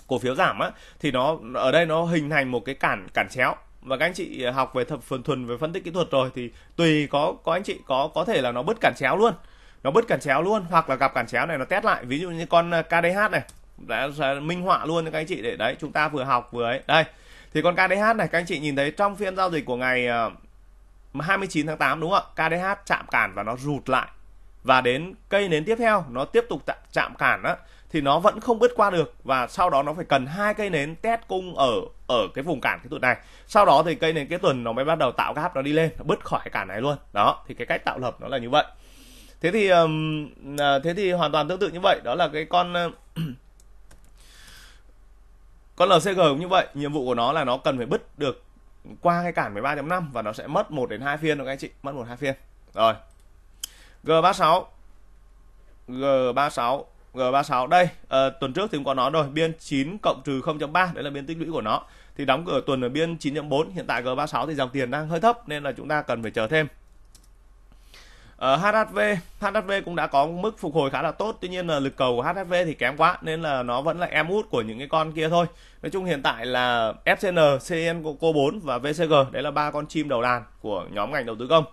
cổ phiếu giảm á thì nó ở đây nó hình thành một cái cản cản chéo và các anh chị học về thập phần thuần về phân tích kỹ thuật rồi thì tùy có có anh chị có có thể là nó bứt cản chéo luôn nó bứt cản chéo luôn hoặc là gặp cản chéo này nó test lại ví dụ như con ờ, KDH này đã minh họa luôn cho các anh chị để đấy chúng ta vừa học vừa ấy đây thì con KDH này các anh chị nhìn thấy trong phiên giao dịch của ngày 29 ờ, tháng 8 đúng không ạ KDH chạm cản và nó rụt lại và đến cây nến tiếp theo nó tiếp tục chạm cản đó thì nó vẫn không bứt qua được và sau đó nó phải cần hai cây nến test cung ở ở cái vùng cản cái tuần này sau đó thì cây nến cái tuần nó mới bắt đầu tạo gáp nó đi lên nó bứt khỏi cản này luôn đó thì cái cách tạo lập nó là như vậy thế thì à, thế thì hoàn toàn tương tự như vậy đó là cái con ờ, con LCG cũng như vậy nhiệm vụ của nó là nó cần phải bứt được qua cái cản 13.5 và nó sẽ mất 1 đến 2 phiên thôi các anh chị mất 1 2 phiên rồi G36 G36 G36 đây à, tuần trước thì cũng có nói rồi biên 9 cộng trừ 0.3 đấy là biên tích lũy của nó thì đóng cửa tuần ở biên 9.4 hiện tại G36 thì dòng tiền đang hơi thấp nên là chúng ta cần phải chờ thêm ở ờ, HHV, HHV cũng đã có mức phục hồi khá là tốt, tuy nhiên là lực cầu của HHV thì kém quá nên là nó vẫn là em út của những cái con kia thôi. Nói chung hiện tại là FCN, CN cô 4 và VCG, đấy là ba con chim đầu đàn của nhóm ngành đầu tư công.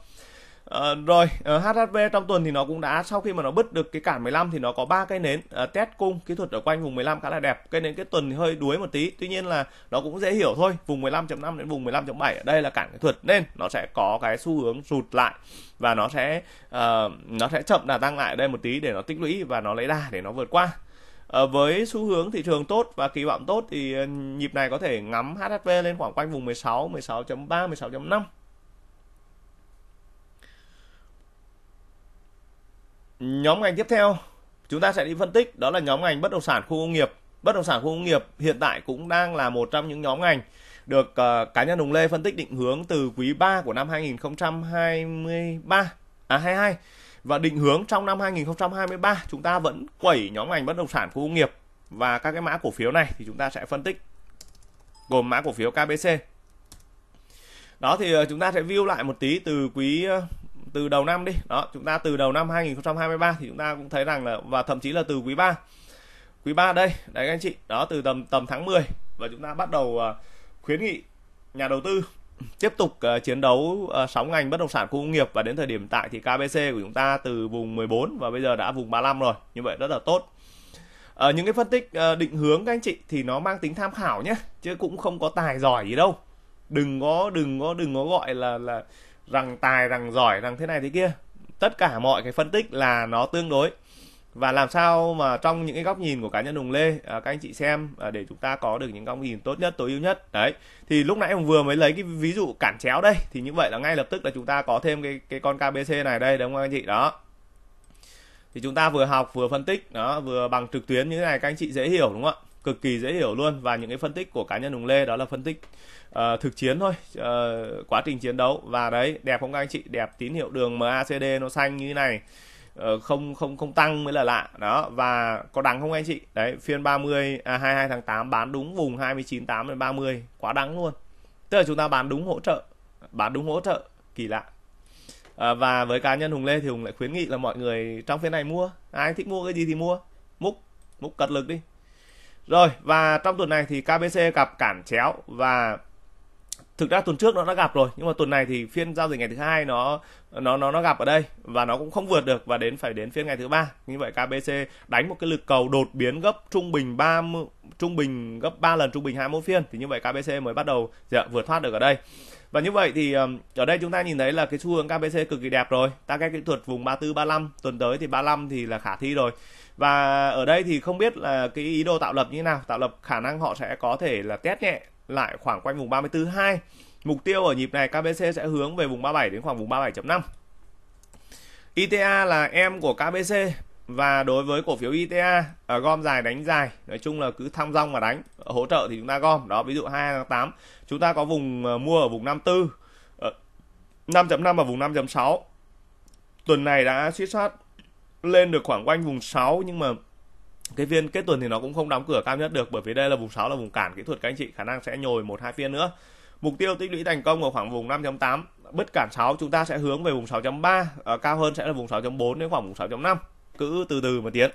À, rồi uh, ờ, HHV trong tuần thì nó cũng đã sau khi mà nó bứt được cái cản 15 thì nó có ba cây nến uh, test cung kỹ thuật ở quanh vùng 15 khá là đẹp cây nến cái tuần thì hơi đuối một tí tuy nhiên là nó cũng dễ hiểu thôi vùng 15.5 đến vùng 15.7 ở đây là cản kỹ thuật nên nó sẽ có cái xu hướng rụt lại và nó sẽ uh, nó sẽ chậm đà tăng lại ở đây một tí để nó tích lũy và nó lấy đà để nó vượt qua À, với xu hướng thị trường tốt và kỳ vọng tốt thì nhịp này có thể ngắm HHV lên khoảng quanh vùng 16, 16.3, 16.5 Nhóm ngành tiếp theo chúng ta sẽ đi phân tích đó là nhóm ngành bất động sản khu công nghiệp. Bất động sản khu công nghiệp hiện tại cũng đang là một trong những nhóm ngành được uh, cá nhân Hùng Lê phân tích định hướng từ quý 3 của năm 2023 à 22 và định hướng trong năm 2023 chúng ta vẫn quẩy nhóm ngành bất động sản khu công nghiệp và các cái mã cổ phiếu này thì chúng ta sẽ phân tích gồm mã cổ phiếu KBC. Đó thì ờ, chúng ta sẽ view lại một tí từ quý ờ, từ đầu năm đi đó chúng ta từ đầu năm 2023 thì chúng ta cũng thấy rằng là và thậm chí là từ quý 3 quý 3 đây đấy anh chị đó từ tầm tầm tháng 10 và chúng ta bắt đầu à, khuyến nghị nhà đầu tư tiếp tục à, chiến đấu uh, sóng ngành bất động sản khu công nghiệp và đến thời điểm tại thì KBC của chúng ta từ vùng 14 và bây giờ đã vùng 35 rồi như vậy rất là tốt ở ờ, những cái phân tích ờ, định hướng các anh chị thì nó mang tính tham khảo nhé chứ cũng không có tài giỏi gì đâu đừng có đừng có đừng có gọi là là rằng tài rằng giỏi rằng thế này thế kia tất cả mọi cái phân tích là nó tương đối và làm sao mà trong những cái góc nhìn của cá nhân Hùng Lê à, các anh chị xem à, để chúng ta có được những góc nhìn tốt nhất tối ưu nhất đấy thì lúc nãy Hùng vừa mới lấy cái ví dụ cản chéo đây thì như vậy là ngay lập tức là chúng ta có thêm cái cái con KBC này đây đúng không anh chị đó thì chúng ta vừa học vừa phân tích đó vừa bằng trực tuyến như thế này các anh chị dễ hiểu đúng không ạ cực kỳ dễ hiểu luôn và những cái phân tích của cá nhân Hùng Lê đó là phân tích uh, thực chiến thôi uh, quá trình chiến đấu và đấy đẹp không các anh chị đẹp tín hiệu đường MACD nó xanh như thế này uh, không không không tăng mới là lạ đó và có đắng không anh chị đấy phiên 30 à, 22 tháng 8 bán đúng vùng 29.8 đến 30 quá đắng luôn tức là chúng ta bán đúng hỗ trợ bán đúng hỗ trợ kỳ lạ à, và với cá nhân Hùng Lê thì Hùng lại khuyến nghị là mọi người trong phiên này mua ai thích mua cái gì thì mua múc múc cật lực đi rồi và trong tuần này thì KBC gặp cản chéo và thực ra tuần trước nó đã gặp rồi nhưng mà tuần này thì phiên giao dịch ngày thứ hai nó nó nó nó gặp ở đây và nó cũng không vượt được và đến phải đến phiên ngày thứ ba như vậy KBC đánh một cái lực cầu đột biến gấp trung bình 30 trung bình gấp 3 lần trung bình 21 phiên thì như vậy KBC mới bắt đầu dạ, vượt thoát được ở đây và như vậy thì ở đây chúng ta nhìn thấy là cái xu hướng KBC cực kỳ đẹp rồi. ta cái kỹ thuật vùng 34 35, tuần tới thì 35 thì là khả thi rồi và ở đây thì không biết là cái ý đồ tạo lập như thế nào tạo lập khả năng họ sẽ có thể là test nhẹ lại khoảng quanh vùng 34.2 mục tiêu ở nhịp này KBC sẽ hướng về vùng 37 đến khoảng vùng 37.5 ITA là em của KBC và đối với cổ phiếu ITA à, gom dài đánh dài nói chung là cứ thăm rong mà đánh hỗ trợ thì chúng ta gom đó ví dụ 2 tháng 8 chúng ta có vùng uh, mua ở vùng 54 uh, 5.5 và vùng 5.6 tuần này đã suýt soát lên được khoảng quanh vùng 6 nhưng mà cái phiên kết tuần thì nó cũng không đóng cửa cao nhất được bởi vì đây là vùng 6 là vùng cản kỹ thuật các anh chị khả năng sẽ nhồi một hai phiên nữa mục tiêu tích lũy thành công ở khoảng vùng 5.8 bất cản 6 chúng ta sẽ hướng về vùng 6.3 à, cao hơn sẽ là vùng 6.4 đến khoảng vùng 6.5 cứ từ từ mà tiến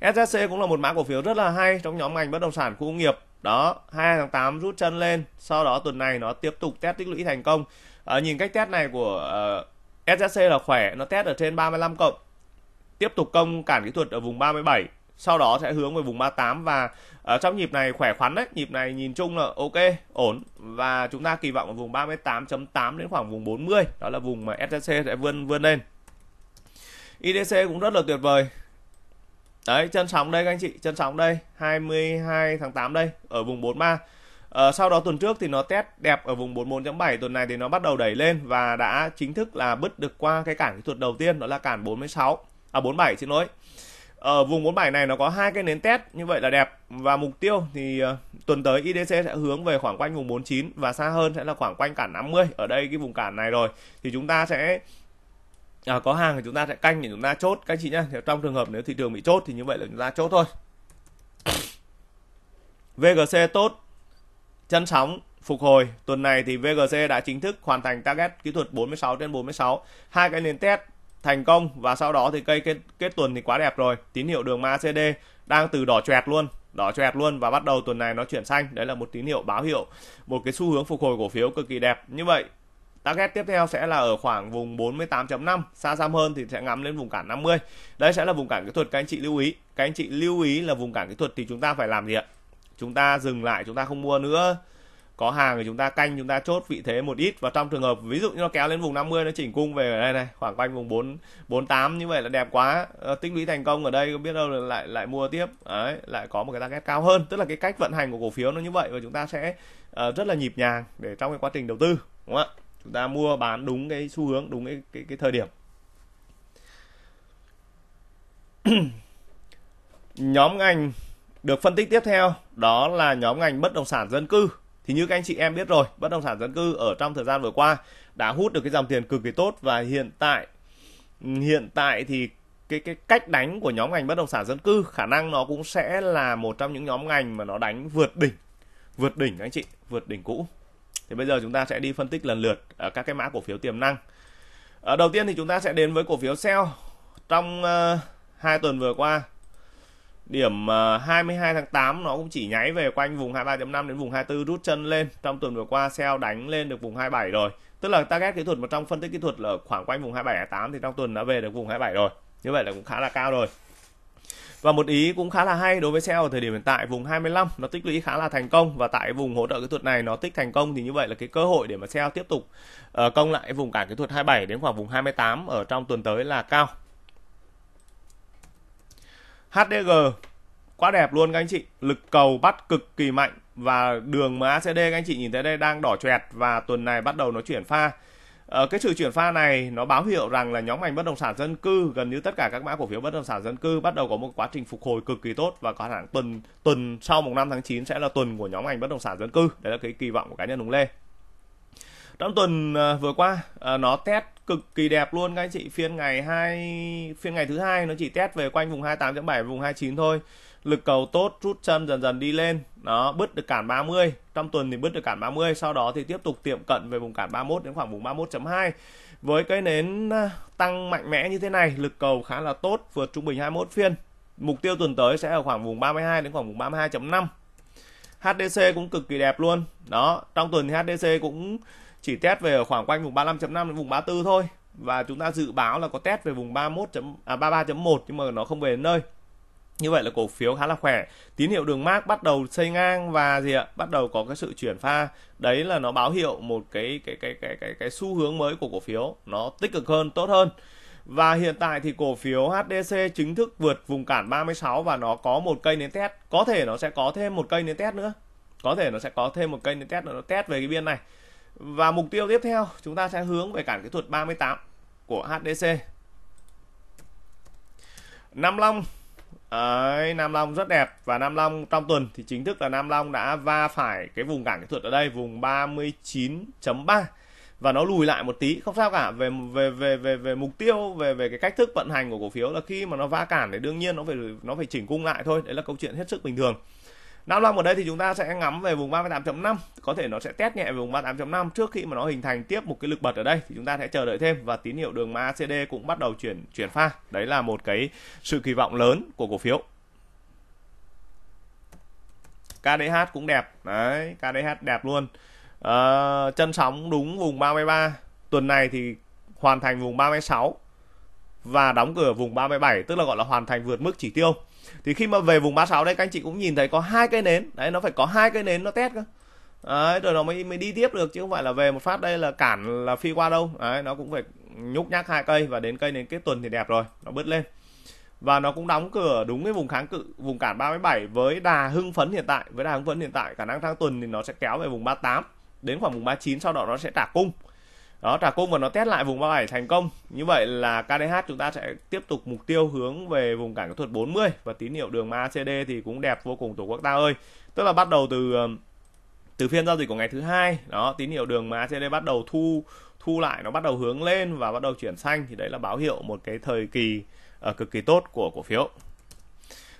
SSC cũng là một mã cổ phiếu rất là hay trong nhóm ngành bất động sản khu công nghiệp đó 2 tháng 8 rút chân lên sau đó tuần này nó tiếp tục test tích lũy thành công à, nhìn cách test này của uh, ờ, SSC là khỏe nó test ở trên 35 cộng tiếp tục công cản kỹ thuật ở vùng 37 sau đó sẽ hướng về vùng 38 và ở ờ, trong nhịp này khỏe khoắn đấy, nhịp này nhìn chung là ok, ổn và chúng ta kỳ vọng ở vùng 38.8 đến khoảng vùng 40, đó là vùng mà SJC sẽ vươn vươn lên. IDC cũng rất là tuyệt vời. Đấy, chân sóng đây các anh chị, chân sóng đây, 22 tháng 8 đây ở vùng 43. Ờ, sau đó tuần trước thì nó test đẹp ở vùng 41.7, tuần này thì nó bắt đầu đẩy lên và đã chính thức là bứt được qua cái cản kỹ thuật đầu tiên đó là cản 46 à 47 xin lỗi ở ờ, vùng 47 này nó có hai cái nến test như vậy là đẹp và mục tiêu thì uh, tuần tới IDC sẽ hướng về khoảng quanh vùng 49 và xa hơn sẽ là khoảng quanh cản 50 ở đây cái vùng cản này rồi thì chúng ta sẽ à, có hàng thì chúng ta sẽ canh để chúng ta chốt các chị nhá trong trường hợp nếu thị trường bị chốt thì như vậy là chúng ta chốt thôi VGC tốt chân sóng phục hồi tuần này thì VGC đã chính thức hoàn thành target kỹ thuật 46 trên 46 hai cái nền test thành công và sau đó thì cây kết, kết tuần thì quá đẹp rồi tín hiệu đường macd đang từ đỏ chẹt luôn đỏ chẹt luôn và bắt đầu tuần này nó chuyển xanh đấy là một tín hiệu báo hiệu một cái xu hướng phục hồi cổ phiếu cực kỳ đẹp như vậy target tiếp theo sẽ là ở khoảng vùng 48.5 xa xăm hơn thì sẽ ngắm lên vùng cản 50 đấy sẽ là vùng cản kỹ thuật các anh chị lưu ý các anh chị lưu ý là vùng cản kỹ thuật thì chúng ta phải làm gì ạ chúng ta dừng lại chúng ta không mua nữa có hàng thì chúng ta canh chúng ta chốt vị thế một ít và trong trường hợp ví dụ như nó kéo lên vùng 50 nó chỉnh cung về ở đây này khoảng quanh vùng 4 48 như vậy là đẹp quá ờ, tích lũy thành công ở đây biết đâu là lại lại mua tiếp đấy lại có một cái target cao hơn tức là cái cách vận hành của cổ phiếu nó như vậy và chúng ta sẽ uh, rất là nhịp nhàng để trong cái quá trình đầu tư đúng không ạ chúng ta mua bán đúng cái xu hướng đúng cái cái, cái thời điểm nhóm ngành được phân tích tiếp theo đó là nhóm ngành bất động sản dân cư thì như các anh chị em biết rồi bất động sản dân cư ở trong thời gian vừa qua đã hút được cái dòng tiền cực kỳ tốt và hiện tại ừ, hiện tại thì cái cái cách đánh của nhóm ngành bất động sản dân cư khả năng nó cũng sẽ là một trong những nhóm ngành mà nó đánh vượt đỉnh vượt đỉnh các anh chị vượt đỉnh cũ thì bây giờ chúng ta sẽ đi phân tích lần lượt ở các cái mã cổ phiếu tiềm năng ở ờ, đầu tiên thì chúng ta sẽ đến với cổ phiếu sell trong uh, hai tuần vừa qua điểm 22 tháng 8 nó cũng chỉ nháy về quanh vùng 23.5 đến vùng 24 rút chân lên trong tuần vừa qua sell đánh lên được vùng 27 rồi tức là target kỹ thuật mà trong phân tích kỹ thuật là khoảng quanh vùng 27 8 thì trong tuần đã về được vùng 27 rồi như vậy là cũng khá là cao rồi và một ý cũng khá là hay đối với sell ở thời điểm hiện tại vùng 25 nó tích lũy khá là thành công và tại vùng hỗ trợ kỹ thuật này nó tích thành công thì như vậy là cái cơ hội để mà sell tiếp tục công lại vùng cả kỹ thuật 27 đến khoảng vùng 28 ở trong tuần tới là cao HDG quá đẹp luôn các anh chị lực cầu bắt cực kỳ mạnh và đường mà ACD các anh chị nhìn thấy đây đang đỏ chẹt và tuần này bắt đầu nó chuyển pha ờ, cái sự chuyển pha này nó báo hiệu rằng là nhóm ngành bất động sản dân cư gần như tất cả các mã cổ phiếu bất động sản dân cư bắt đầu có một quá trình phục hồi cực kỳ tốt và có khả năng tuần tuần sau mùng 5 tháng 9 sẽ là tuần của nhóm ngành bất động sản dân cư đấy là cái kỳ vọng của cá nhân Hùng Lê trong tuần à, vừa qua à, nó test cực kỳ đẹp luôn các anh chị phiên ngày hai phiên ngày thứ hai nó chỉ test về quanh vùng 28.7 vùng 29 thôi lực cầu tốt rút chân dần dần đi lên nó bứt được cản 30 trong tuần thì bứt được cản 30 sau đó thì tiếp tục tiệm cận về vùng cản 31 đến khoảng vùng 31.2 với cái nến à, tăng mạnh mẽ như thế này lực cầu khá là tốt vượt trung bình 21 phiên mục tiêu tuần tới sẽ ở khoảng vùng 32 đến khoảng vùng 32.5 HDC cũng cực kỳ đẹp luôn đó trong tuần thì HDC cũng chỉ test về khoảng quanh vùng 35.5 đến vùng 34 thôi và chúng ta dự báo là có test về vùng 31. À, 33.1 nhưng mà nó không về đến nơi như vậy là cổ phiếu khá là khỏe tín hiệu đường mát bắt đầu xây ngang và gì ạ bắt đầu có cái sự chuyển pha đấy là nó báo hiệu một cái cái cái cái cái cái xu hướng mới của cổ phiếu nó tích cực hơn tốt hơn và hiện tại thì cổ phiếu HDC chính thức vượt vùng cản 36 và nó có một cây nến test có thể nó sẽ có thêm một cây nến test nữa có thể nó sẽ có thêm một cây nến test nữa nó test về cái biên này và mục tiêu tiếp theo chúng ta sẽ hướng về cản kỹ thuật 38 của HDC. Nam Long Đấy, Nam Long rất đẹp và Nam Long trong tuần thì chính thức là Nam Long đã va phải cái vùng cản kỹ thuật ở đây vùng 39.3 và nó lùi lại một tí không sao cả về về về về về mục tiêu về về cái cách thức vận hành của cổ phiếu là khi mà nó va cản thì đương nhiên nó phải nó phải chỉnh cung lại thôi đấy là câu chuyện hết sức bình thường năm ở đây thì chúng ta sẽ ngắm về vùng 38.5 có thể nó sẽ test nhẹ về vùng 38.5 trước khi mà nó hình thành tiếp một cái lực bật ở đây thì chúng ta sẽ chờ đợi thêm và tín hiệu đường MACD cũng bắt đầu chuyển chuyển pha đấy là một cái sự kỳ vọng lớn của cổ phiếu KDH cũng đẹp đấy KDH đẹp luôn à, chân sóng đúng vùng 33 tuần này thì hoàn thành vùng 36 và đóng cửa vùng 37 tức là gọi là hoàn thành vượt mức chỉ tiêu thì khi mà về vùng 36 đây các anh chị cũng nhìn thấy có hai cây nến đấy nó phải có hai cây nến nó test cơ đấy rồi nó mới mới đi tiếp được chứ không phải là về một phát đây là cản là phi qua đâu đấy nó cũng phải nhúc nhác hai cây và đến cây đến kết tuần thì đẹp rồi nó bứt lên và nó cũng đóng cửa đúng cái vùng kháng cự vùng cản 37 với đà hưng phấn hiện tại với đà hưng phấn hiện tại khả năng thang tuần thì nó sẽ kéo về vùng 38 đến khoảng vùng 39 sau đó nó sẽ trả cung đó trà cung và nó test lại vùng 37 thành công như vậy là KDH chúng ta sẽ tiếp tục mục tiêu hướng về vùng cản kỹ thuật 40 và tín hiệu đường MACD thì cũng đẹp vô cùng tổ quốc ta ơi tức là bắt đầu từ ờ, từ phiên giao dịch của ngày thứ hai đó tín hiệu đường MACD bắt đầu thu thu lại nó bắt đầu hướng lên và bắt đầu chuyển xanh thì đấy là báo hiệu một cái thời kỳ uh, cực kỳ tốt của cổ phiếu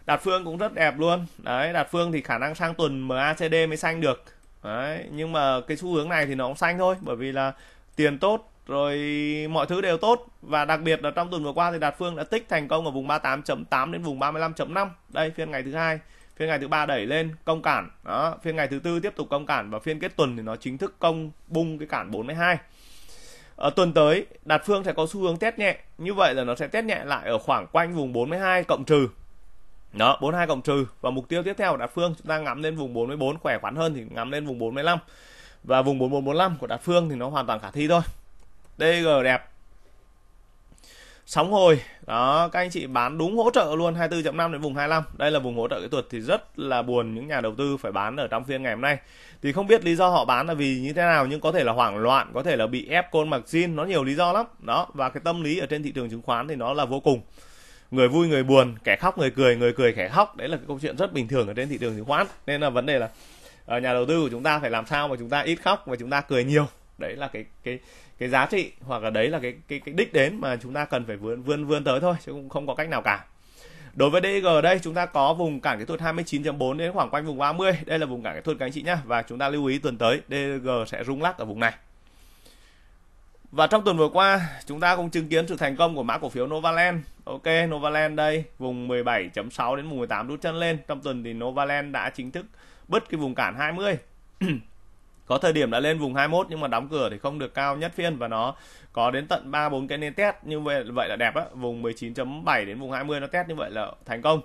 đạt phương cũng rất đẹp luôn đấy đạt phương thì khả năng sang tuần MACD mới xanh được đấy nhưng mà cái xu hướng này thì nó cũng xanh thôi bởi vì là tiền tốt rồi mọi thứ đều tốt và đặc biệt là trong tuần vừa qua thì Đạt Phương đã tích thành công ở vùng 38.8 đến vùng 35.5 đây phiên ngày thứ hai phiên ngày thứ ba đẩy lên công cản đó phiên ngày thứ tư tiếp tục công cản và phiên kết tuần thì nó chính thức công bung cái cản 42 ở tuần tới Đạt Phương sẽ có xu hướng test nhẹ như vậy là nó sẽ test nhẹ lại ở khoảng quanh vùng 42 cộng trừ đó 42 cộng trừ và mục tiêu tiếp theo của Đạt Phương chúng ta ngắm lên vùng 44 khỏe khoắn hơn thì ngắm lên vùng 45 và vùng 4145 của Đạt Phương thì nó hoàn toàn khả thi thôi DG đẹp sóng hồi đó các anh chị bán đúng hỗ trợ luôn 24.5 đến vùng 25 đây là vùng hỗ trợ kỹ thuật thì rất là buồn những nhà đầu tư phải bán ở trong phiên ngày hôm nay thì không biết lý do họ bán là vì như thế nào nhưng có thể là hoảng loạn có thể là bị ép côn mặc xin nó nhiều lý do lắm đó và cái tâm lý ở trên thị trường chứng khoán thì nó là vô cùng người vui người buồn kẻ khóc người cười người cười kẻ khóc đấy là cái câu chuyện rất bình thường ở trên thị trường chứng khoán nên là vấn đề là Ờ, nhà đầu tư của chúng ta phải làm sao mà chúng ta ít khóc và chúng ta cười nhiều đấy là cái cái cái giá trị hoặc là đấy là cái cái cái đích đến mà chúng ta cần phải vươn vươn vươn tới thôi chứ cũng không có cách nào cả Đối với DG đây chúng ta có vùng cản kỹ thuật 29.4 đến khoảng quanh vùng 30. Đây là vùng cản kỹ thuật các anh chị nhé. Và chúng ta lưu ý tuần tới DG sẽ rung lắc ở vùng này. Và trong tuần vừa qua chúng ta cũng chứng kiến sự thành công của mã cổ phiếu Novaland. Ok, Novaland đây vùng 17.6 đến vùng 18 đút chân lên. Trong tuần thì Novaland đã chính thức bứt cái vùng cản 20 có thời điểm đã lên vùng 21 nhưng mà đóng cửa thì không được cao nhất phiên và nó có đến tận 3 4 cái nên test như vậy vậy là đẹp á, vùng 19.7 đến vùng 20 nó test như vậy là thành công.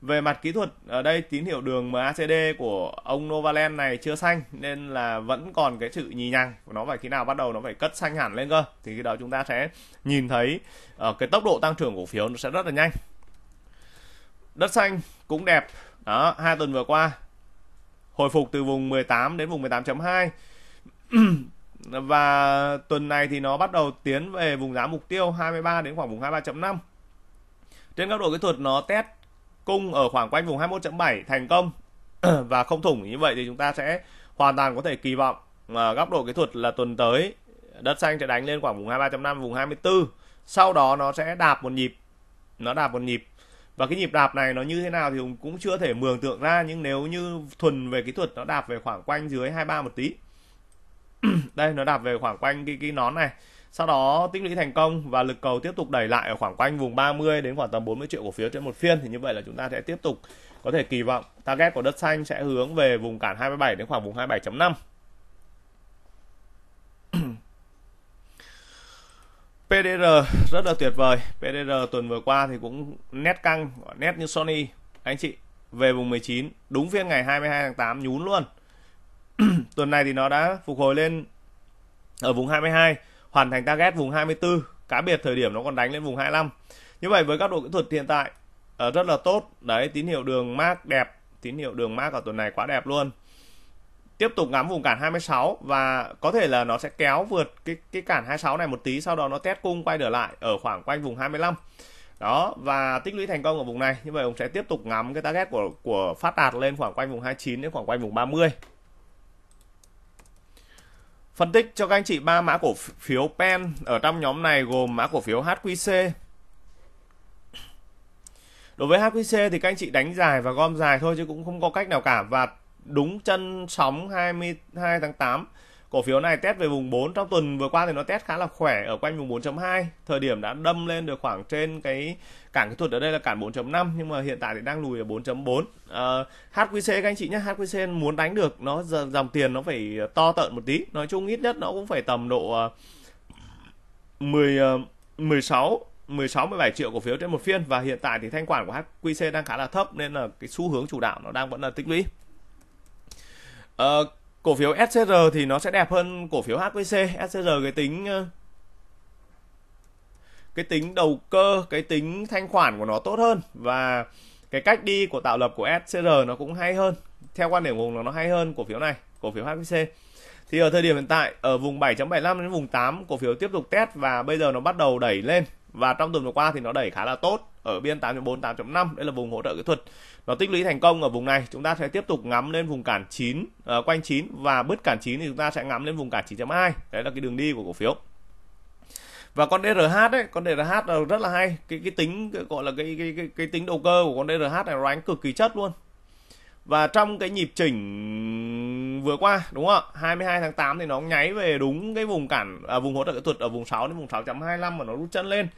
Về mặt kỹ thuật ở đây tín hiệu đường MACD của ông Novaland này chưa xanh nên là vẫn còn cái sự nhì nhằng, nó phải khi nào bắt đầu nó phải cất xanh hẳn lên cơ thì khi đó chúng ta sẽ nhìn thấy ở ờ, cái tốc độ tăng trưởng cổ phiếu nó sẽ rất là nhanh. Đất xanh cũng đẹp. Đó, hai tuần vừa qua hồi phục từ vùng 18 đến vùng 18.2 và tuần này thì nó bắt đầu tiến về vùng giá mục tiêu 23 đến khoảng vùng 23.5 trên góc độ kỹ thuật nó test cung ở khoảng quanh vùng 21.7 thành công và không thủng như vậy thì chúng ta sẽ hoàn toàn có thể kỳ vọng mà góc độ kỹ thuật là tuần tới đất xanh sẽ đánh lên khoảng vùng 23.5 vùng 24 sau đó nó sẽ đạp một nhịp nó đạp một nhịp và cái nhịp đạp này nó như thế nào thì cũng chưa thể mường tượng ra nhưng nếu như thuần về kỹ thuật nó đạp về khoảng quanh dưới 23 một tí đây nó đạp về khoảng quanh cái cái nón này sau đó tích lũy thành công và lực cầu tiếp tục đẩy lại ở khoảng quanh vùng 30 đến khoảng tầm 40 triệu cổ phiếu trên một phiên thì như vậy là chúng ta sẽ tiếp tục có thể kỳ vọng target của đất xanh sẽ hướng về vùng cản 27 đến khoảng vùng 27.5 PDR rất là tuyệt vời PDR tuần vừa qua thì cũng nét căng nét như Sony anh chị về vùng 19 đúng phiên ngày 22 tháng 8 nhún luôn tuần này thì nó đã phục hồi lên ở vùng 22 hoàn thành target vùng 24 cá biệt thời điểm nó còn đánh lên vùng 25 như vậy với các độ kỹ thuật hiện tại ờ, rất là tốt đấy tín hiệu đường mát đẹp tín hiệu đường mát ở tuần này quá đẹp luôn tiếp tục ngắm vùng cản 26 và có thể là nó sẽ kéo vượt cái cái cản 26 này một tí sau đó nó test cung quay trở lại ở khoảng quanh vùng 25 đó và tích lũy thành công ở vùng này như vậy ông sẽ tiếp tục ngắm cái target của của phát đạt lên khoảng quanh vùng 29 đến khoảng quanh vùng 30 phân tích cho các anh chị ba mã cổ phiếu pen ở trong nhóm này gồm mã cổ phiếu HQC đối với HQC thì các anh chị đánh dài và gom dài thôi chứ cũng không có cách nào cả và đúng chân sóng 22 tháng 8 cổ phiếu này test về vùng 4 trong tuần vừa qua thì nó test khá là khỏe ở quanh vùng 4.2 thời điểm đã đâm lên được khoảng trên cái cản kỹ thuật ở đây là cản 4.5 nhưng mà hiện tại thì đang lùi ở 4.4 uh, HQC các anh chị nhé HQC muốn đánh được nó dòng tiền nó phải to tợn một tí nói chung ít nhất nó cũng phải tầm độ 10 16 16 17 triệu cổ phiếu trên một phiên và hiện tại thì thanh khoản của HQC đang khá là thấp nên là cái xu hướng chủ đạo nó đang vẫn là tích lũy Ờ, cổ phiếu SCR thì nó sẽ đẹp hơn cổ phiếu hvc SCR cái tính ờ, cái tính đầu cơ cái tính thanh khoản của nó tốt hơn và cái cách đi của tạo lập của SCR nó cũng hay hơn theo quan điểm của Hùng nó hay hơn cổ phiếu này cổ phiếu hvc thì ở thời điểm hiện tại ở vùng 7.75 đến vùng 8 cổ phiếu tiếp tục test và bây giờ nó bắt đầu đẩy lên và trong tuần vừa qua thì nó đẩy khá là tốt ở biên 8.4 8.5 đây là vùng hỗ trợ kỹ thuật nó tích lũy thành công ở vùng này chúng ta sẽ tiếp tục ngắm lên vùng cản 9 uh, ờ, quanh 9 và bứt cản 9 thì chúng ta sẽ ngắm lên vùng cản 9.2 đấy là cái đường đi của cổ phiếu và con DRH ấy, con DRH rất là hay cái cái tính cái gọi là cái cái cái, cái tính đầu cơ của con DRH này đánh cực kỳ chất luôn và trong cái nhịp chỉnh vừa qua đúng không ạ 22 tháng 8 thì nó nháy về đúng cái vùng cản à, vùng hỗ trợ kỹ thuật ở vùng 6 đến vùng 6.25 mà nó rút chân lên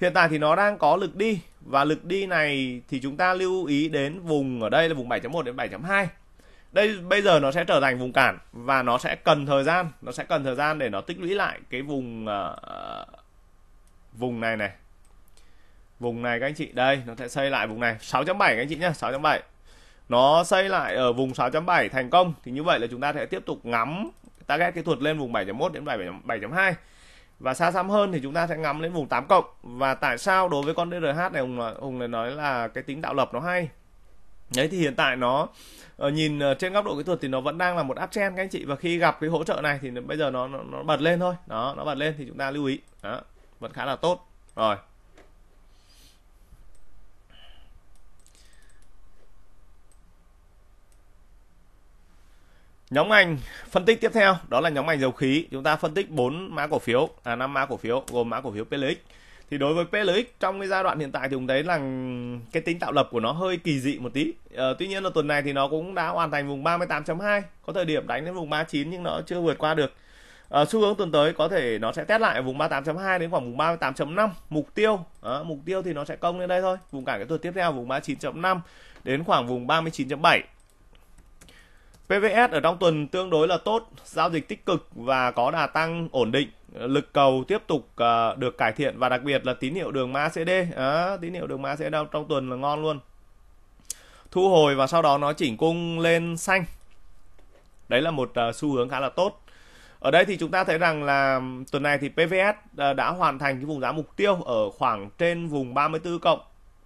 Hiện tại thì nó đang có lực đi và lực đi này thì chúng ta lưu ý đến vùng ở đây là vùng 7.1 đến 7.2. Đây bây giờ nó sẽ trở thành vùng cản và nó sẽ cần thời gian, nó sẽ cần thời gian để nó tích lũy lại cái vùng uh, vùng này này. Vùng này các anh chị, đây nó sẽ xây lại vùng này 6.7 các anh chị nhé, 6.7. Nó xây lại ở vùng 6.7 thành công thì như vậy là chúng ta sẽ tiếp tục ngắm target kỹ thuật lên vùng 7.1 đến 7.2 và xa xăm hơn thì chúng ta sẽ ngắm lên vùng 8 cộng và tại sao đối với con DRH này Hùng nói, Hùng này nói là cái tính tạo lập nó hay đấy thì hiện tại nó ờ, nhìn ờ, trên góc độ kỹ thuật thì nó vẫn đang là một uptrend các anh chị và khi gặp cái hỗ trợ này thì bây giờ nó nó, nó bật lên thôi đó nó bật lên thì chúng ta lưu ý đó vẫn khá là tốt rồi Nhóm ngành phân tích tiếp theo đó là nhóm ngành dầu khí. Chúng ta phân tích 4 mã cổ phiếu, à 5 mã cổ phiếu gồm mã cổ phiếu PLX. Thì đối với PLX trong cái giai đoạn hiện tại thì chúng thấy là cái tính tạo lập của nó hơi kỳ dị một tí. À, tuy nhiên là tuần này thì nó cũng đã hoàn thành vùng 38.2, có thời điểm đánh đến vùng 39 nhưng nó chưa vượt qua được. À, xu hướng tuần tới có thể nó sẽ test lại ở vùng 38.2 đến khoảng vùng 38.5 mục tiêu à, mục tiêu thì nó sẽ công lên đây thôi vùng cả cái tuần tiếp theo vùng 39.5 đến khoảng vùng 39.7 PVS ở trong tuần tương đối là tốt, giao dịch tích cực và có đà tăng ổn định, lực cầu tiếp tục uh, được cải thiện và đặc biệt là tín hiệu đường MACD, à, tín hiệu đường MACD trong tuần là ngon luôn. Thu hồi và sau đó nó chỉnh cung lên xanh. Đấy là một uh, xu hướng khá là tốt. Ở đây thì chúng ta thấy rằng là tuần này thì PVS uh, ờ, đã hoàn thành cái vùng giá mục tiêu ở khoảng trên vùng 34 cộng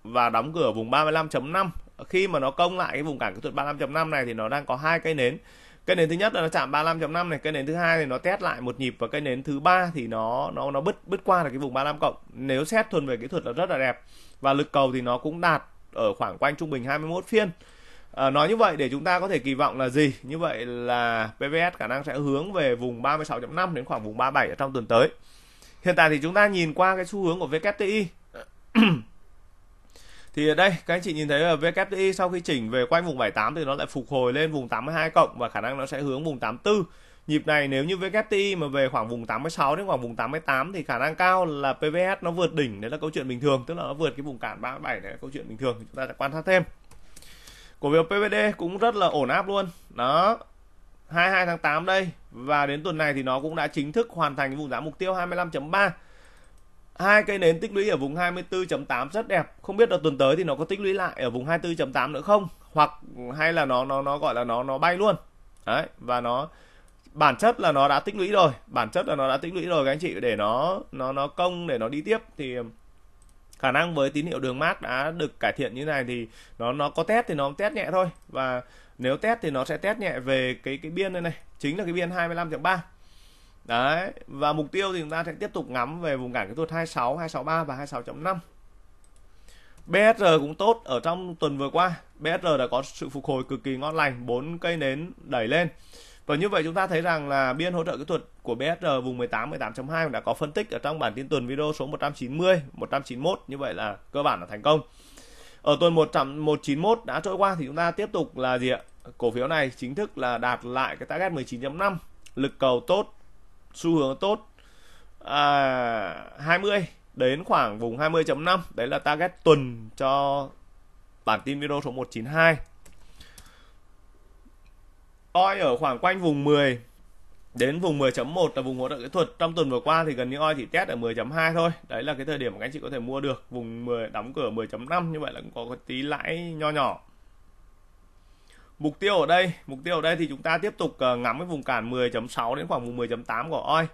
và đóng cửa vùng 35.5 khi mà nó công lại cái vùng cản kỹ thuật 35.5 này thì nó đang có hai cây nến cây nến thứ nhất là nó chạm 35.5 này cây nến thứ hai thì nó test lại một nhịp và cây nến thứ ba thì nó nó nó bứt bứt qua là cái vùng 35 cộng nếu xét thuần về kỹ thuật là rất là đẹp và lực cầu thì nó cũng đạt ở khoảng quanh trung bình 21 phiên À, nói như vậy để chúng ta có thể kỳ vọng là gì? Như vậy là PVS khả năng sẽ hướng về vùng 36.5 đến khoảng vùng 37 ở trong tuần tới. Hiện tại thì chúng ta nhìn qua cái xu hướng của VKTI thì ở đây các anh chị nhìn thấy là VKTI sau khi chỉnh về quanh vùng 78 thì nó lại phục hồi lên vùng 82 cộng và khả năng nó sẽ hướng vùng 84 nhịp này nếu như VKTI mà về khoảng vùng 86 đến khoảng vùng 88 thì khả năng cao là PVS nó vượt đỉnh đấy là câu chuyện bình thường tức là nó vượt cái vùng cản 37 đấy là câu chuyện bình thường chúng ta sẽ quan sát thêm cổ phiếu PVD cũng rất là ổn áp luôn đó 22 tháng 8 đây và đến tuần này thì nó cũng đã chính thức hoàn thành vùng giá mục tiêu 25.3 hai cây nến tích lũy ở vùng 24.8 rất đẹp không biết là tuần tới thì nó có tích lũy lại ở vùng 24.8 nữa không hoặc hay là nó nó nó gọi là nó nó bay luôn đấy và nó bản chất là nó đã tích lũy rồi bản chất là nó đã tích lũy rồi các anh chị để nó nó nó công để nó đi tiếp thì khả năng với tín hiệu đường mát đã được cải thiện như này thì nó nó có test thì nó test nhẹ thôi và nếu test thì nó sẽ test nhẹ về cái cái biên đây này chính là cái biên 25.3 đấy và mục tiêu thì chúng ta sẽ tiếp tục ngắm về vùng cản kỹ thuật 26 263 và 26.5 BSR cũng tốt ở trong tuần vừa qua BSR đã có sự phục hồi cực kỳ ngon lành bốn cây nến đẩy lên và như vậy chúng ta thấy rằng là biên hỗ trợ kỹ thuật của BSR vùng 18 18.2 đã có phân tích ở trong bản tin tuần video số 190 191 như vậy là cơ bản là thành công ở tuần 191 đã trôi qua thì chúng ta tiếp tục là gì ạ cổ phiếu này chính thức là đạt lại cái target 19.5 lực cầu tốt xu hướng tốt à, 20 đến khoảng vùng 20.5 đấy là target tuần cho bản tin video số 192 oi ở khoảng quanh vùng 10 đến vùng 10.1 là vùng hỗ trợ kỹ thuật trong tuần vừa qua thì gần như oi chỉ test ở 10.2 thôi đấy là cái thời điểm mà các anh chị có thể mua được vùng 10 đóng cửa 10.5 như vậy là cũng có tí lãi nho nhỏ mục tiêu ở đây mục tiêu ở đây thì chúng ta tiếp tục ờ, ngắm cái vùng cản 10.6 đến khoảng vùng 10.8 của oi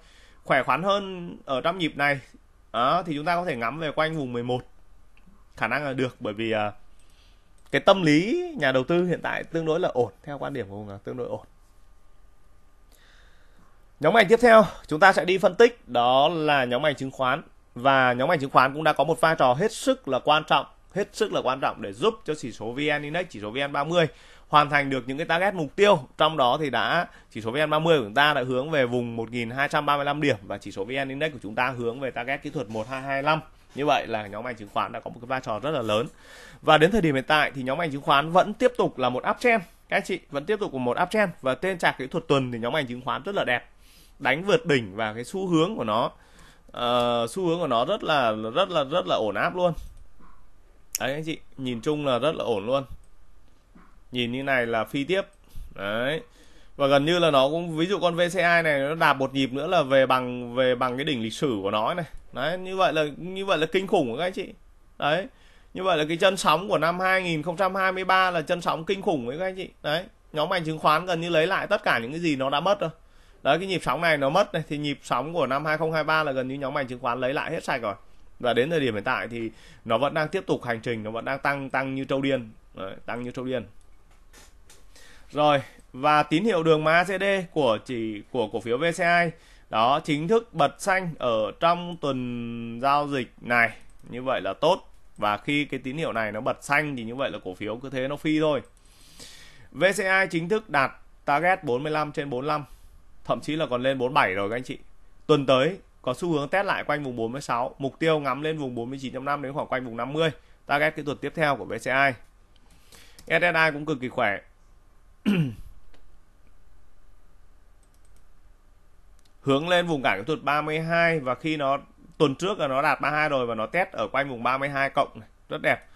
khỏe khoắn hơn ở trong nhịp này đó, thì chúng ta có thể ngắm về quanh vùng 11 khả năng là được bởi vì ờ, cái tâm lý nhà đầu tư hiện tại tương đối là ổn theo quan điểm của hùng là tương đối ổn nhóm ngành tiếp theo chúng ta sẽ đi phân tích đó là nhóm ngành chứng khoán và nhóm ngành chứng khoán cũng đã có một vai trò hết sức là quan trọng hết sức là quan trọng để giúp cho chỉ số VN Index, chỉ số VN30 hoàn thành được những cái target mục tiêu. Trong đó thì đã chỉ số VN30 của chúng ta đã hướng về vùng 1235 điểm và chỉ số VN Index của chúng ta hướng về target kỹ thuật 1225. Như vậy là nhóm ngành chứng khoán đã có một cái vai trò rất là lớn. Và đến thời điểm hiện tại thì nhóm ngành chứng khoán vẫn tiếp tục là một uptrend. Các anh chị vẫn tiếp tục của một uptrend và trên chart kỹ thuật tuần thì nhóm ngành chứng khoán rất là đẹp. Đánh vượt đỉnh và cái xu hướng của nó uh, xu hướng của nó rất là rất là rất là ổn áp luôn đấy anh chị nhìn chung là rất là ổn luôn nhìn như này là phi tiếp đấy và gần như là nó cũng ví dụ con VCI này nó đạp một nhịp nữa là về bằng về bằng cái đỉnh lịch sử của nó này đấy như vậy là như vậy là kinh khủng các anh chị đấy như vậy là cái chân sóng của năm 2023 là chân sóng kinh khủng với các anh chị đấy nhóm ngành chứng khoán gần như lấy lại tất cả những cái gì nó đã mất rồi đấy cái nhịp sóng này nó mất này thì nhịp sóng của năm 2023 là gần như nhóm ngành chứng khoán lấy lại hết sạch rồi và đến thời điểm hiện tại thì nó vẫn đang tiếp tục hành trình nó vẫn đang tăng tăng như trâu điên Đấy, tăng như trâu điên rồi và tín hiệu đường MACD của chỉ của cổ phiếu VCI đó chính thức bật xanh ở trong tuần giao dịch này như vậy là tốt và khi cái tín hiệu này nó bật xanh thì như vậy là cổ phiếu cứ thế nó phi thôi VCI chính thức đạt target 45 trên 45 thậm chí là còn lên 47 rồi các anh chị tuần tới có xu hướng test lại quanh vùng 46 mục tiêu ngắm lên vùng 49.5 đến khoảng quanh vùng 50 target kỹ thuật tiếp theo của BCI SSI cũng cực kỳ khỏe hướng lên vùng cản kỹ thuật 32 và khi nó tuần trước là nó đạt 32 rồi và nó test ở quanh vùng 32 cộng rất đẹp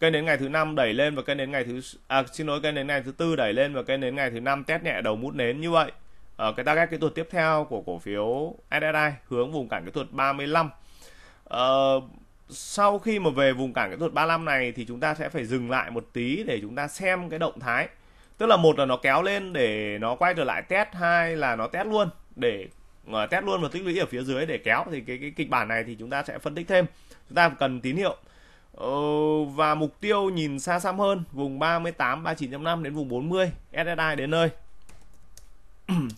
cây đến ngày thứ năm đẩy lên và cây đến ngày thứ à, xin lỗi cây đến ngày thứ tư đẩy lên và cây đến ngày thứ năm test nhẹ đầu mút nến như vậy ở ờ, cái target kỹ thuật tiếp theo của cổ phiếu SSI hướng vùng cản kỹ thuật 35 ờ, sau khi mà về vùng cản kỹ thuật 35 này thì chúng ta sẽ phải dừng lại một tí để chúng ta xem cái động thái tức là một là nó kéo lên để nó quay trở lại test hai là nó test luôn để ờ, test luôn và tích lũy ở phía dưới để kéo thì cái, cái kịch bản này thì chúng ta sẽ phân tích thêm chúng ta cần tín hiệu ờ, và mục tiêu nhìn xa xăm hơn vùng 38 39.5 đến vùng 40 SSI đến nơi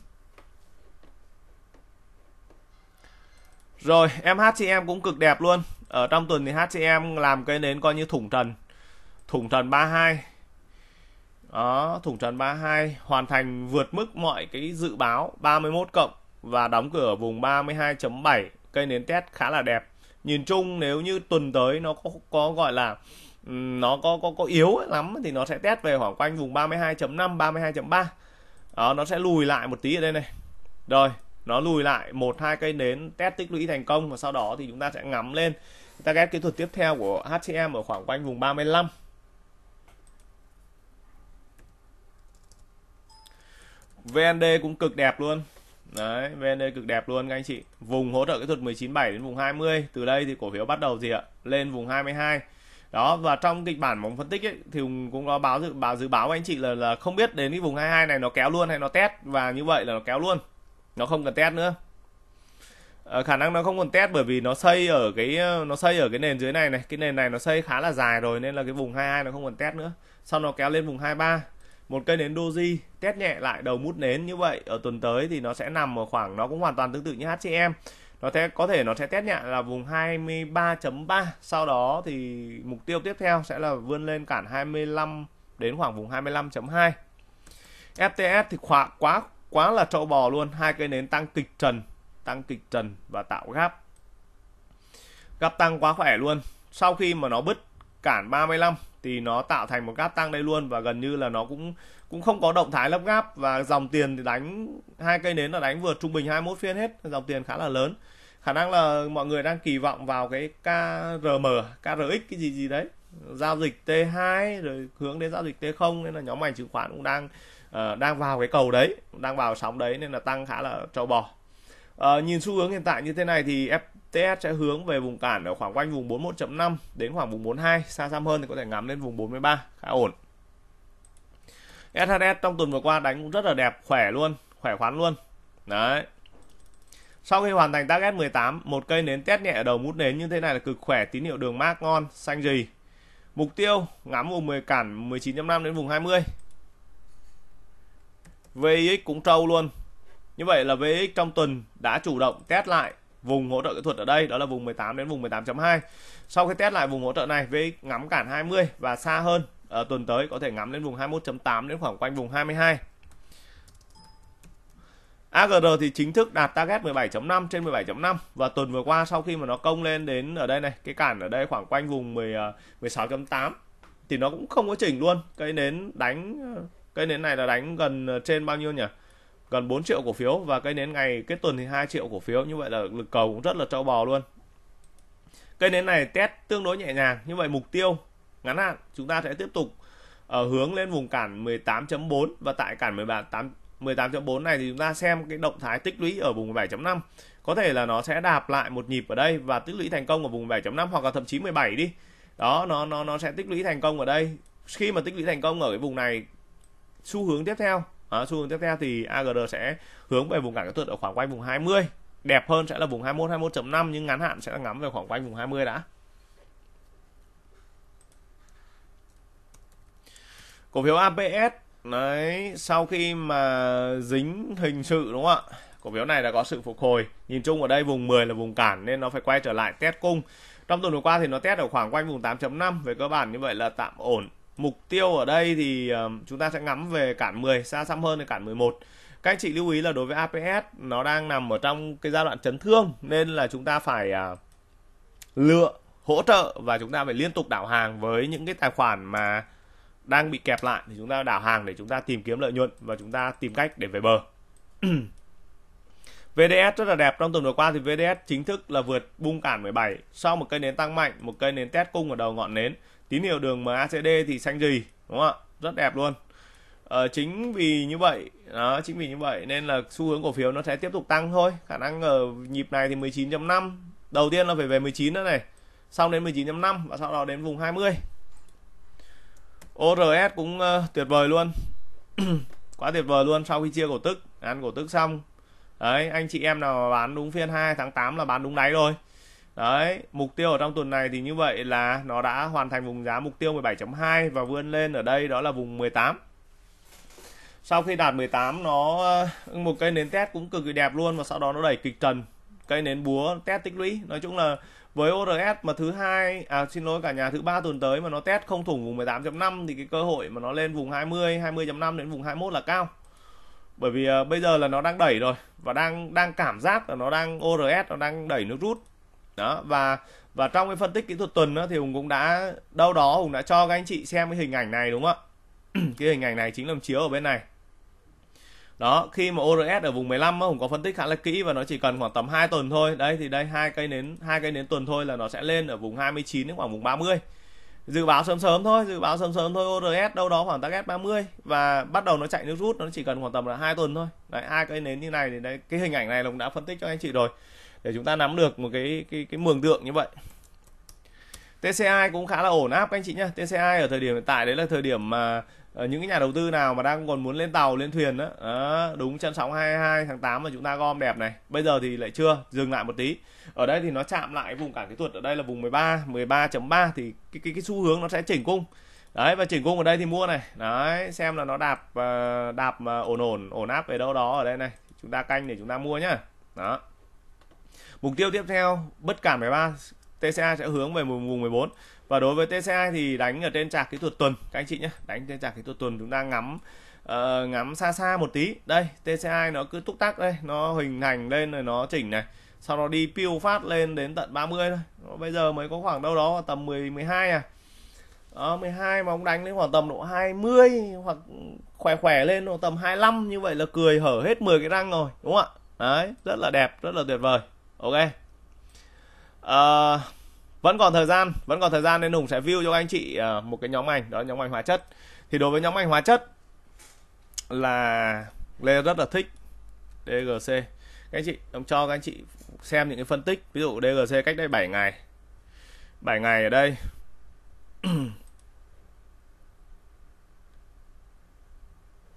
Rồi, em HCM cũng cực đẹp luôn. Ở trong tuần thì chị em làm cây nến coi như thủng trần. Thủng trần 32. Đó, thủng trần 32 hoàn thành vượt mức mọi cái dự báo 31 cộng và đóng cửa ở vùng 32.7. Cây nến test khá là đẹp. Nhìn chung nếu như tuần tới nó có, có gọi là nó có có có yếu lắm thì nó sẽ test về khoảng quanh vùng 32.5 32.3 đó nó sẽ lùi lại một tí ở đây này rồi nó lùi lại một hai cây nến test tích lũy thành công và sau đó thì chúng ta sẽ ngắm lên ta ghép kỹ thuật tiếp theo của HCM ở khoảng quanh vùng 35 VND cũng cực đẹp luôn Đấy, VND cực đẹp luôn các anh chị Vùng hỗ trợ kỹ thuật 19.7 đến vùng 20 Từ đây thì cổ phiếu bắt đầu gì ạ Lên vùng 22 đó và trong kịch bản mà ông phân tích ấy, thì cũng có báo dự báo dự báo với anh chị là là không biết đến cái vùng 22 này nó kéo luôn hay nó test và như vậy là nó kéo luôn nó không cần test nữa à, khả năng nó không còn test bởi vì nó xây ở cái nó xây ở cái nền dưới này này cái nền này nó xây khá là dài rồi nên là cái vùng 22 nó không cần test nữa sau nó kéo lên vùng 23 một cây nến doji test nhẹ lại đầu mút nến như vậy ở tuần tới thì nó sẽ nằm ở khoảng nó cũng hoàn toàn tương tự như HCM nó sẽ có thể nó sẽ test nhẹ là vùng 23.3 sau đó thì mục tiêu tiếp theo sẽ là vươn lên cản 25 đến khoảng vùng 25.2 FTS thì quá quá quá là trâu bò luôn hai cây nến tăng kịch trần tăng kịch trần và tạo gap gap tăng quá khỏe luôn sau khi mà nó bứt cản 35 thì nó tạo thành một gap tăng đây luôn và gần như là nó cũng cũng không có động thái lấp gap và dòng tiền thì đánh hai cây nến là đánh vượt trung bình 21 phiên hết dòng tiền khá là lớn khả năng là mọi người đang kỳ vọng vào cái KRM KRX cái gì gì đấy giao dịch T2 rồi hướng đến giao dịch T0 nên là nhóm ngành chứng khoán cũng đang uh, đang vào cái cầu đấy đang vào sóng đấy nên là tăng khá là trâu bò uh, nhìn xu hướng hiện tại như thế này thì F TS sẽ hướng về vùng cản ở khoảng quanh vùng 41.5 đến khoảng vùng 42 xa xăm hơn thì có thể ngắm lên vùng 43 khá ổn SHS trong tuần vừa qua đánh cũng rất là đẹp khỏe luôn khỏe khoắn luôn đấy sau khi hoàn thành target 18 một cây nến test nhẹ ở đầu mút nến như thế này là cực khỏe tín hiệu đường mát ngon xanh gì mục tiêu ngắm vùng 10 cản 19.5 đến vùng 20 VX cũng trâu luôn như vậy là VX trong tuần đã chủ động test lại vùng hỗ trợ kỹ thuật ở đây đó là vùng 18 đến vùng 18.2 sau khi test lại vùng hỗ trợ này với ngắm cản 20 và xa hơn ở ờ, tuần tới có thể ngắm lên vùng 21.8 đến khoảng quanh vùng 22 AGR thì chính thức đạt target 17.5 trên 17.5 và tuần vừa qua sau khi mà nó công lên đến ở đây này cái cản ở đây khoảng quanh vùng 16.8 ờ, thì nó cũng không có chỉnh luôn cây nến đánh ờ, cây nến này là đánh gần trên bao nhiêu nhỉ gần 4 triệu cổ phiếu và cây nến ngày kết tuần thì 2 triệu cổ phiếu như vậy là lực cầu cũng rất là trâu bò luôn cây nến này test tương đối nhẹ nhàng như vậy mục tiêu ngắn hạn chúng ta sẽ tiếp tục ở ờ, hướng lên vùng cản 18.4 và tại cản 18 18.4 này thì chúng ta xem cái động thái tích lũy ở vùng 17.5 có thể là nó sẽ đạp lại một nhịp ở đây và tích lũy thành công ở vùng 7.5 hoặc là thậm chí 17 đi đó nó nó nó sẽ tích lũy thành công ở đây khi mà tích lũy thành công ở cái vùng này xu hướng tiếp theo à, xu hướng tiếp theo thì AGR sẽ hướng về vùng cản kỹ thuật ở khoảng quanh vùng 20 đẹp hơn sẽ là vùng 21 21.5 nhưng ngắn hạn sẽ là ngắm về khoảng quanh vùng 20 đã cổ phiếu APS đấy sau khi mà dính hình sự đúng không ạ cổ phiếu này đã có sự phục hồi nhìn chung ở đây vùng 10 là vùng cản nên nó phải quay trở lại test cung trong tuần vừa qua thì nó test ở khoảng quanh vùng 8.5 về cơ bản như vậy là tạm ổn mục tiêu ở đây thì chúng ta sẽ ngắm về cản 10 xa xăm hơn là cản 11 các anh chị lưu ý là đối với APS nó đang nằm ở trong cái giai đoạn chấn thương nên là chúng ta phải à, lựa hỗ trợ và chúng ta phải liên tục đảo hàng với những cái tài khoản mà đang bị kẹp lại thì chúng ta đảo hàng để chúng ta tìm kiếm lợi nhuận và chúng ta tìm cách để về bờ VDS rất là đẹp trong tuần vừa qua thì VDS chính thức là vượt bung cản 17 sau một cây nến tăng mạnh một cây nến test cung ở đầu ngọn nến tín hiệu đường MACD thì xanh gì đúng không ạ rất đẹp luôn ờ, chính vì như vậy đó chính vì như vậy nên là xu hướng cổ phiếu nó sẽ tiếp tục tăng thôi khả năng ở nhịp này thì 19.5 đầu tiên là phải về 19 nữa này xong đến 19.5 và sau đó đến vùng 20 ORS cũng uh, tuyệt vời luôn quá tuyệt vời luôn sau khi chia cổ tức ăn cổ tức xong đấy anh chị em nào bán đúng phiên 2 tháng 8 là bán đúng đáy rồi Đấy, mục tiêu ở trong tuần này thì như vậy là nó đã hoàn thành vùng giá mục tiêu 17.2 và vươn lên ở đây đó là vùng 18. Sau khi đạt 18 nó một cây nến test cũng cực kỳ đẹp luôn và sau đó nó đẩy kịch trần. Cây nến búa test tích lũy, nói chung là với ORS mà thứ hai à xin lỗi cả nhà thứ ba tuần tới mà nó test không thủng vùng 18.5 thì cái cơ hội mà nó lên vùng 20, 20.5 đến vùng 21 là cao. Bởi vì uh, bây giờ là nó đang đẩy rồi và đang đang cảm giác là nó đang ORS nó đang đẩy nước rút đó và và trong cái phân tích kỹ thuật tuần đó, thì hùng cũng đã đâu đó hùng đã cho các anh chị xem cái hình ảnh này đúng không ạ cái hình ảnh này chính là chiếu ở bên này đó khi mà ORS ở vùng 15 á, Hùng có phân tích khá là kỹ và nó chỉ cần khoảng tầm 2 tuần thôi đấy thì đây hai cây nến hai cây nến tuần thôi là nó sẽ lên ở vùng 29 đến khoảng vùng 30 dự báo sớm sớm thôi dự báo sớm sớm thôi ORS đâu đó khoảng target 30 và bắt đầu nó chạy nước rút nó chỉ cần khoảng tầm là hai tuần thôi đấy hai cây nến như này thì đấy cái hình ảnh này Hùng đã phân tích cho anh chị rồi để chúng ta nắm được một cái cái cái mường tượng như vậy TCI cũng khá là ổn áp các anh chị nhá TCI ở thời điểm hiện tại đấy là thời điểm mà ờ, những cái nhà đầu tư nào mà đang còn muốn lên tàu lên thuyền đó, đó đúng chân sóng 22 tháng 8 mà chúng ta gom đẹp này bây giờ thì lại chưa dừng lại một tí ở đây thì nó chạm lại cái vùng cản kỹ thuật ở đây là vùng 13 13.3 thì cái, cái cái xu hướng nó sẽ chỉnh cung đấy và chỉnh cung ở đây thì mua này đấy xem là nó đạp ờ, đạp ổn ổn ổn áp về đâu đó ở đây này chúng ta canh để chúng ta mua nhá đó Mục tiêu tiếp theo bất cản 13 TCA sẽ hướng về vùng 14 và đối với TCA thì đánh ở trên trạc kỹ thuật tuần các anh chị nhé đánh trên trạc kỹ thuật tuần chúng ta ngắm uh, ngắm xa xa một tí đây TCA nó cứ túc tắc đây nó hình thành lên rồi nó chỉnh này sau đó đi piêu phát lên đến tận 30 thôi nó bây giờ mới có khoảng đâu đó tầm 10 12 à đó, 12 mà ông đánh đến khoảng tầm độ 20 hoặc khỏe khỏe lên độ tầm 25 như vậy là cười hở hết 10 cái răng rồi đúng không ạ đấy rất là đẹp rất là tuyệt vời ok à, vẫn còn thời gian vẫn còn thời gian nên hùng sẽ view cho các anh chị ờ, một cái nhóm ngành đó là nhóm ngành hóa chất thì đối với nhóm ngành hóa chất là lê rất là thích dgc các anh chị ông cho các anh chị xem những cái phân tích ví dụ dgc cách đây 7 ngày 7 ngày ở đây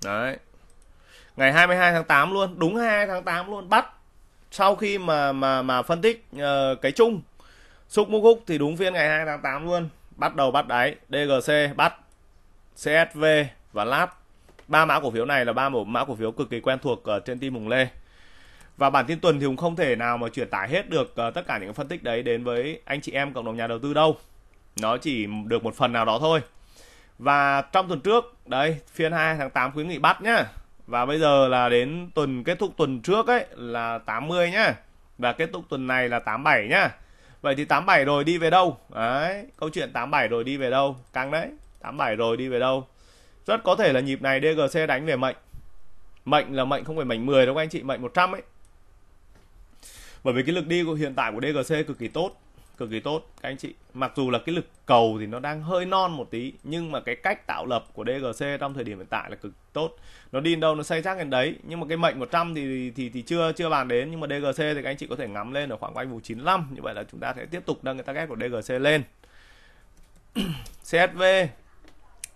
đấy ngày 22 tháng 8 luôn đúng 22 tháng 8 luôn bắt sau khi mà mà mà phân tích uh, cái chung xúc múc húc thì đúng phiên ngày 2 tháng 8 luôn bắt đầu bắt đáy DGC bắt CSV và lát ba mã cổ phiếu này là ba mã cổ phiếu cực kỳ quen thuộc ở ờ, trên team mùng Lê và bản tin tuần thì cũng không thể nào mà truyền tải hết được ờ, tất cả những phân tích đấy đến với anh chị em cộng đồng nhà đầu tư đâu nó chỉ được một phần nào đó thôi và trong tuần trước đấy phiên 2 tháng 8 khuyến nghị bắt nhá và bây giờ là đến tuần kết thúc tuần trước ấy là 80 nhá và kết thúc tuần này là 87 nhá vậy thì 87 rồi đi về đâu đấy câu chuyện 87 rồi đi về đâu căng đấy 87 rồi đi về đâu rất có thể là nhịp này DGC đánh về mệnh mệnh là mệnh không phải mệnh 10 đâu các anh chị mệnh 100 ấy bởi vì cái lực đi của hiện tại của DGC cực kỳ tốt cực kỳ tốt các anh chị mặc dù là cái lực cầu thì nó đang hơi non một tí nhưng mà cái cách tạo lập của DGC trong thời điểm hiện tại là cực tốt nó đi đâu nó xây chắc đến đấy nhưng mà cái mệnh 100 thì thì thì chưa chưa bàn đến nhưng mà DGC thì các anh chị có thể ngắm lên ở khoảng quanh vùng 95 như vậy là chúng ta sẽ tiếp tục nâng cái target của DGC lên CSV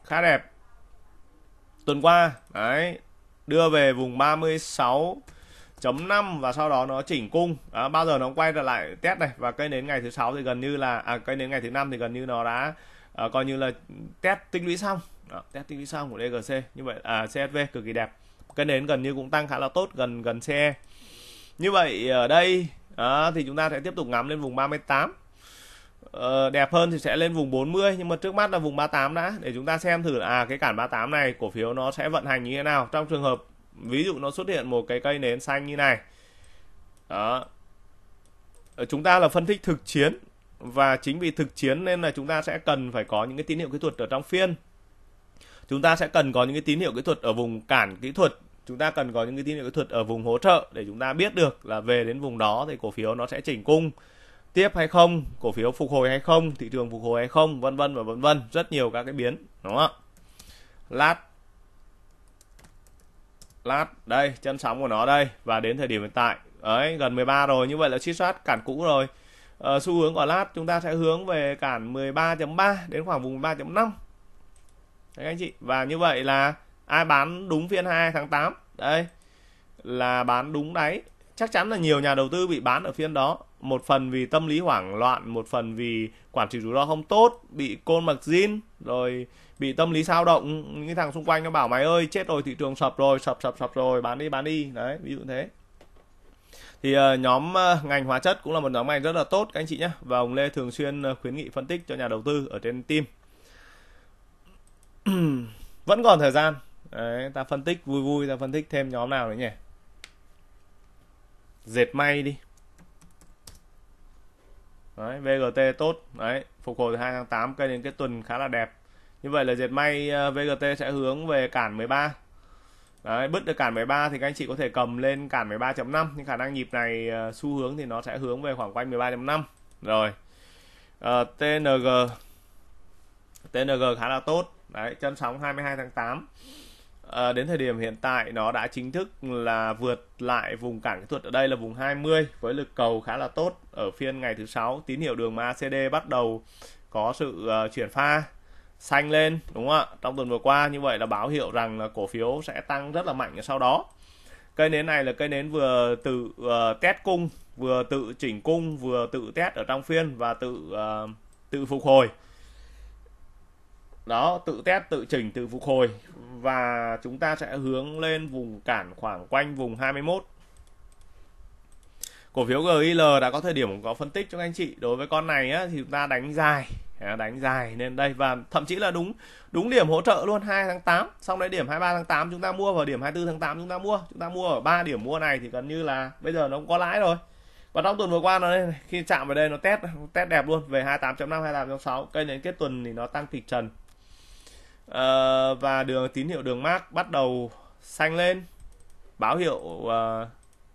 khá đẹp tuần qua đấy đưa về vùng 36 chấm 5 và sau đó nó chỉnh cung à, bao giờ nó quay trở lại test này và cây đến ngày thứ sáu thì gần như là à, cây đến ngày thứ năm thì gần như nó đã à, coi như là test tích lũy xong à, test tích lũy xong của DGC như vậy à, CSV cực kỳ đẹp cây nến gần như cũng tăng khá là tốt gần gần xe như vậy ở đây à, thì chúng ta sẽ tiếp tục ngắm lên vùng 38 ờ, đẹp hơn thì sẽ lên vùng 40 nhưng mà trước mắt là vùng 38 đã để chúng ta xem thử à, cái cản 38 này cổ phiếu nó sẽ vận hành như thế nào trong trường hợp ví dụ nó xuất hiện một cái cây nến xanh như này đó ờ, chúng ta là phân tích thực chiến và chính vì thực chiến nên là chúng ta sẽ cần phải có những cái tín hiệu kỹ thuật ở trong phiên chúng ta sẽ cần có những cái tín hiệu kỹ thuật ở vùng cản kỹ thuật chúng ta cần có những cái tín hiệu kỹ thuật ở vùng hỗ trợ để chúng ta biết được là về đến vùng đó thì cổ phiếu nó sẽ chỉnh cung tiếp hay không cổ phiếu phục hồi hay không thị trường phục hồi hay không vân vân và vân vân rất nhiều các cái biến đúng không ạ lát lát đây chân sóng của nó đây và đến thời điểm hiện tại ấy gần 13 rồi như vậy là chiết soát cản cũ rồi ờ, xu hướng của lát chúng ta sẽ hướng về cản 13.3 đến khoảng vùng 3.5 đấy anh chị và như vậy là ai bán đúng phiên 22 tháng 8 đây là bán đúng đáy chắc chắn là nhiều nhà đầu tư bị bán ở phiên đó một phần vì tâm lý hoảng loạn một phần vì quản trị rủi ro không tốt bị côn mặc zin rồi bị tâm lý sao động những cái thằng xung quanh nó bảo mày ơi chết rồi thị trường sập rồi sập sập sập rồi bán đi bán đi đấy ví dụ thế thì uh, nhóm uh, ngành hóa chất cũng là một nhóm ngành rất là tốt các anh chị nhé và ông Lê thường xuyên uh, khuyến nghị phân tích cho nhà đầu tư ở trên team vẫn còn thời gian đấy ta phân tích vui vui ta phân tích thêm nhóm nào đấy nhỉ dệt may đi đấy VGT tốt đấy phục hồi từ 2 tháng 8 cây đến cái tuần khá là đẹp như vậy là dệt may ờ, VGT sẽ hướng về cản 13 Đấy, bứt được cản 13 thì các anh chị có thể cầm lên cản 13.5 nhưng khả năng nhịp này ờ, xu hướng thì nó sẽ hướng về khoảng quanh 13.5 rồi uh, ờ, TNG TNG khá là tốt đấy chân sóng 22 tháng 8 uh, đến thời điểm hiện tại nó đã chính thức là vượt lại vùng cản kỹ thuật ở đây là vùng 20 với lực cầu khá là tốt ở phiên ngày thứ sáu tín hiệu đường macd bắt đầu có sự uh, chuyển pha xanh lên đúng không ạ trong tuần vừa qua như vậy là báo hiệu rằng là cổ phiếu sẽ tăng rất là mạnh sau đó cây nến này là cây nến vừa tự uh, test cung vừa tự chỉnh cung vừa tự test ở trong phiên và tự uh, tự phục hồi đó tự test tự chỉnh tự phục hồi và chúng ta sẽ hướng lên vùng cản khoảng quanh vùng 21 cổ phiếu GIL đã có thời điểm có phân tích cho anh chị đối với con này á, thì chúng ta đánh dài đánh dài nên đây và thậm chí là đúng đúng điểm hỗ trợ luôn 2 tháng 8 xong đấy điểm 23 tháng 8 chúng ta mua vào điểm 24 tháng 8 chúng ta mua chúng ta mua ở ba điểm mua này thì gần như là bây giờ nó cũng có lãi rồi và trong tuần vừa qua nó đây, khi chạm vào đây nó test test đẹp luôn về 28.5 28.6 cây đến kết tuần thì nó tăng kịch trần à, và đường tín hiệu đường mát bắt đầu xanh lên báo hiệu uh,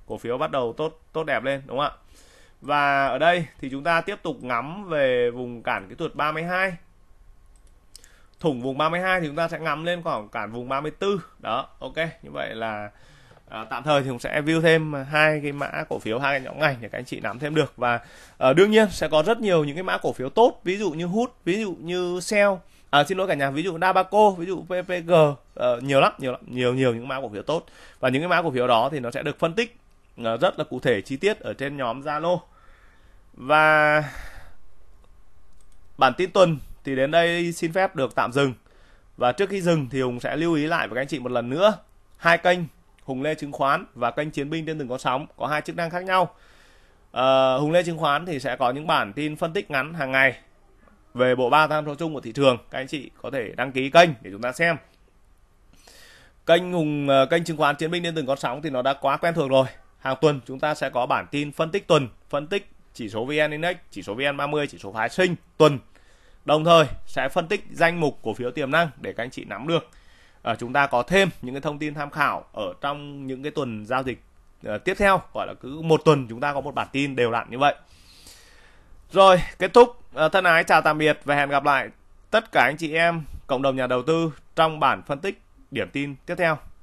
cổ phiếu bắt đầu tốt tốt đẹp lên đúng không ạ và ở đây thì chúng ta tiếp tục ngắm về vùng cản kỹ thuật 32. Thủng vùng 32 thì chúng ta sẽ ngắm lên khoảng cản vùng 34. Đó, ok. Như vậy là à, tạm thời thì cũng sẽ view thêm hai cái mã cổ phiếu hai cái nhóm ngành để các anh chị nắm thêm được và à, đương nhiên sẽ có rất nhiều những cái mã cổ phiếu tốt ví dụ như hút ví dụ như sell à, xin lỗi cả nhà ví dụ Dabaco ví dụ PPG à, ờ, nhiều lắm nhiều lắm nhiều nhiều những mã cổ phiếu tốt và những cái mã cổ phiếu đó thì nó sẽ được phân tích Ờ, rất là cụ thể chi tiết ở trên nhóm Zalo và bản tin tuần thì đến đây xin phép được tạm dừng và trước khi dừng thì Hùng sẽ lưu ý lại với các anh chị một lần nữa hai kênh Hùng Lê Chứng khoán và kênh Chiến binh trên từng có sóng có hai chức năng khác nhau uh, Hùng Lê Chứng khoán thì sẽ có những bản tin phân tích ngắn hàng ngày về bộ ba tham số chung của thị trường các anh chị có thể đăng ký kênh để chúng ta xem kênh hùng uh, kênh chứng khoán chiến binh trên từng có sóng thì nó đã quá quen thuộc rồi hàng tuần chúng ta sẽ có bản tin phân tích tuần, phân tích chỉ số VN Index, chỉ số VN30, chỉ số phái sinh tuần. Đồng thời sẽ phân tích danh mục cổ phiếu tiềm năng để các anh chị nắm được. À, chúng ta có thêm những cái thông tin tham khảo ở trong những cái tuần giao dịch uh, tiếp theo, gọi là cứ một tuần chúng ta có một bản tin đều đặn như vậy. Rồi, kết thúc. À, thân ái chào tạm biệt và hẹn gặp lại tất cả anh chị em cộng đồng nhà đầu tư trong bản phân tích điểm tin tiếp theo.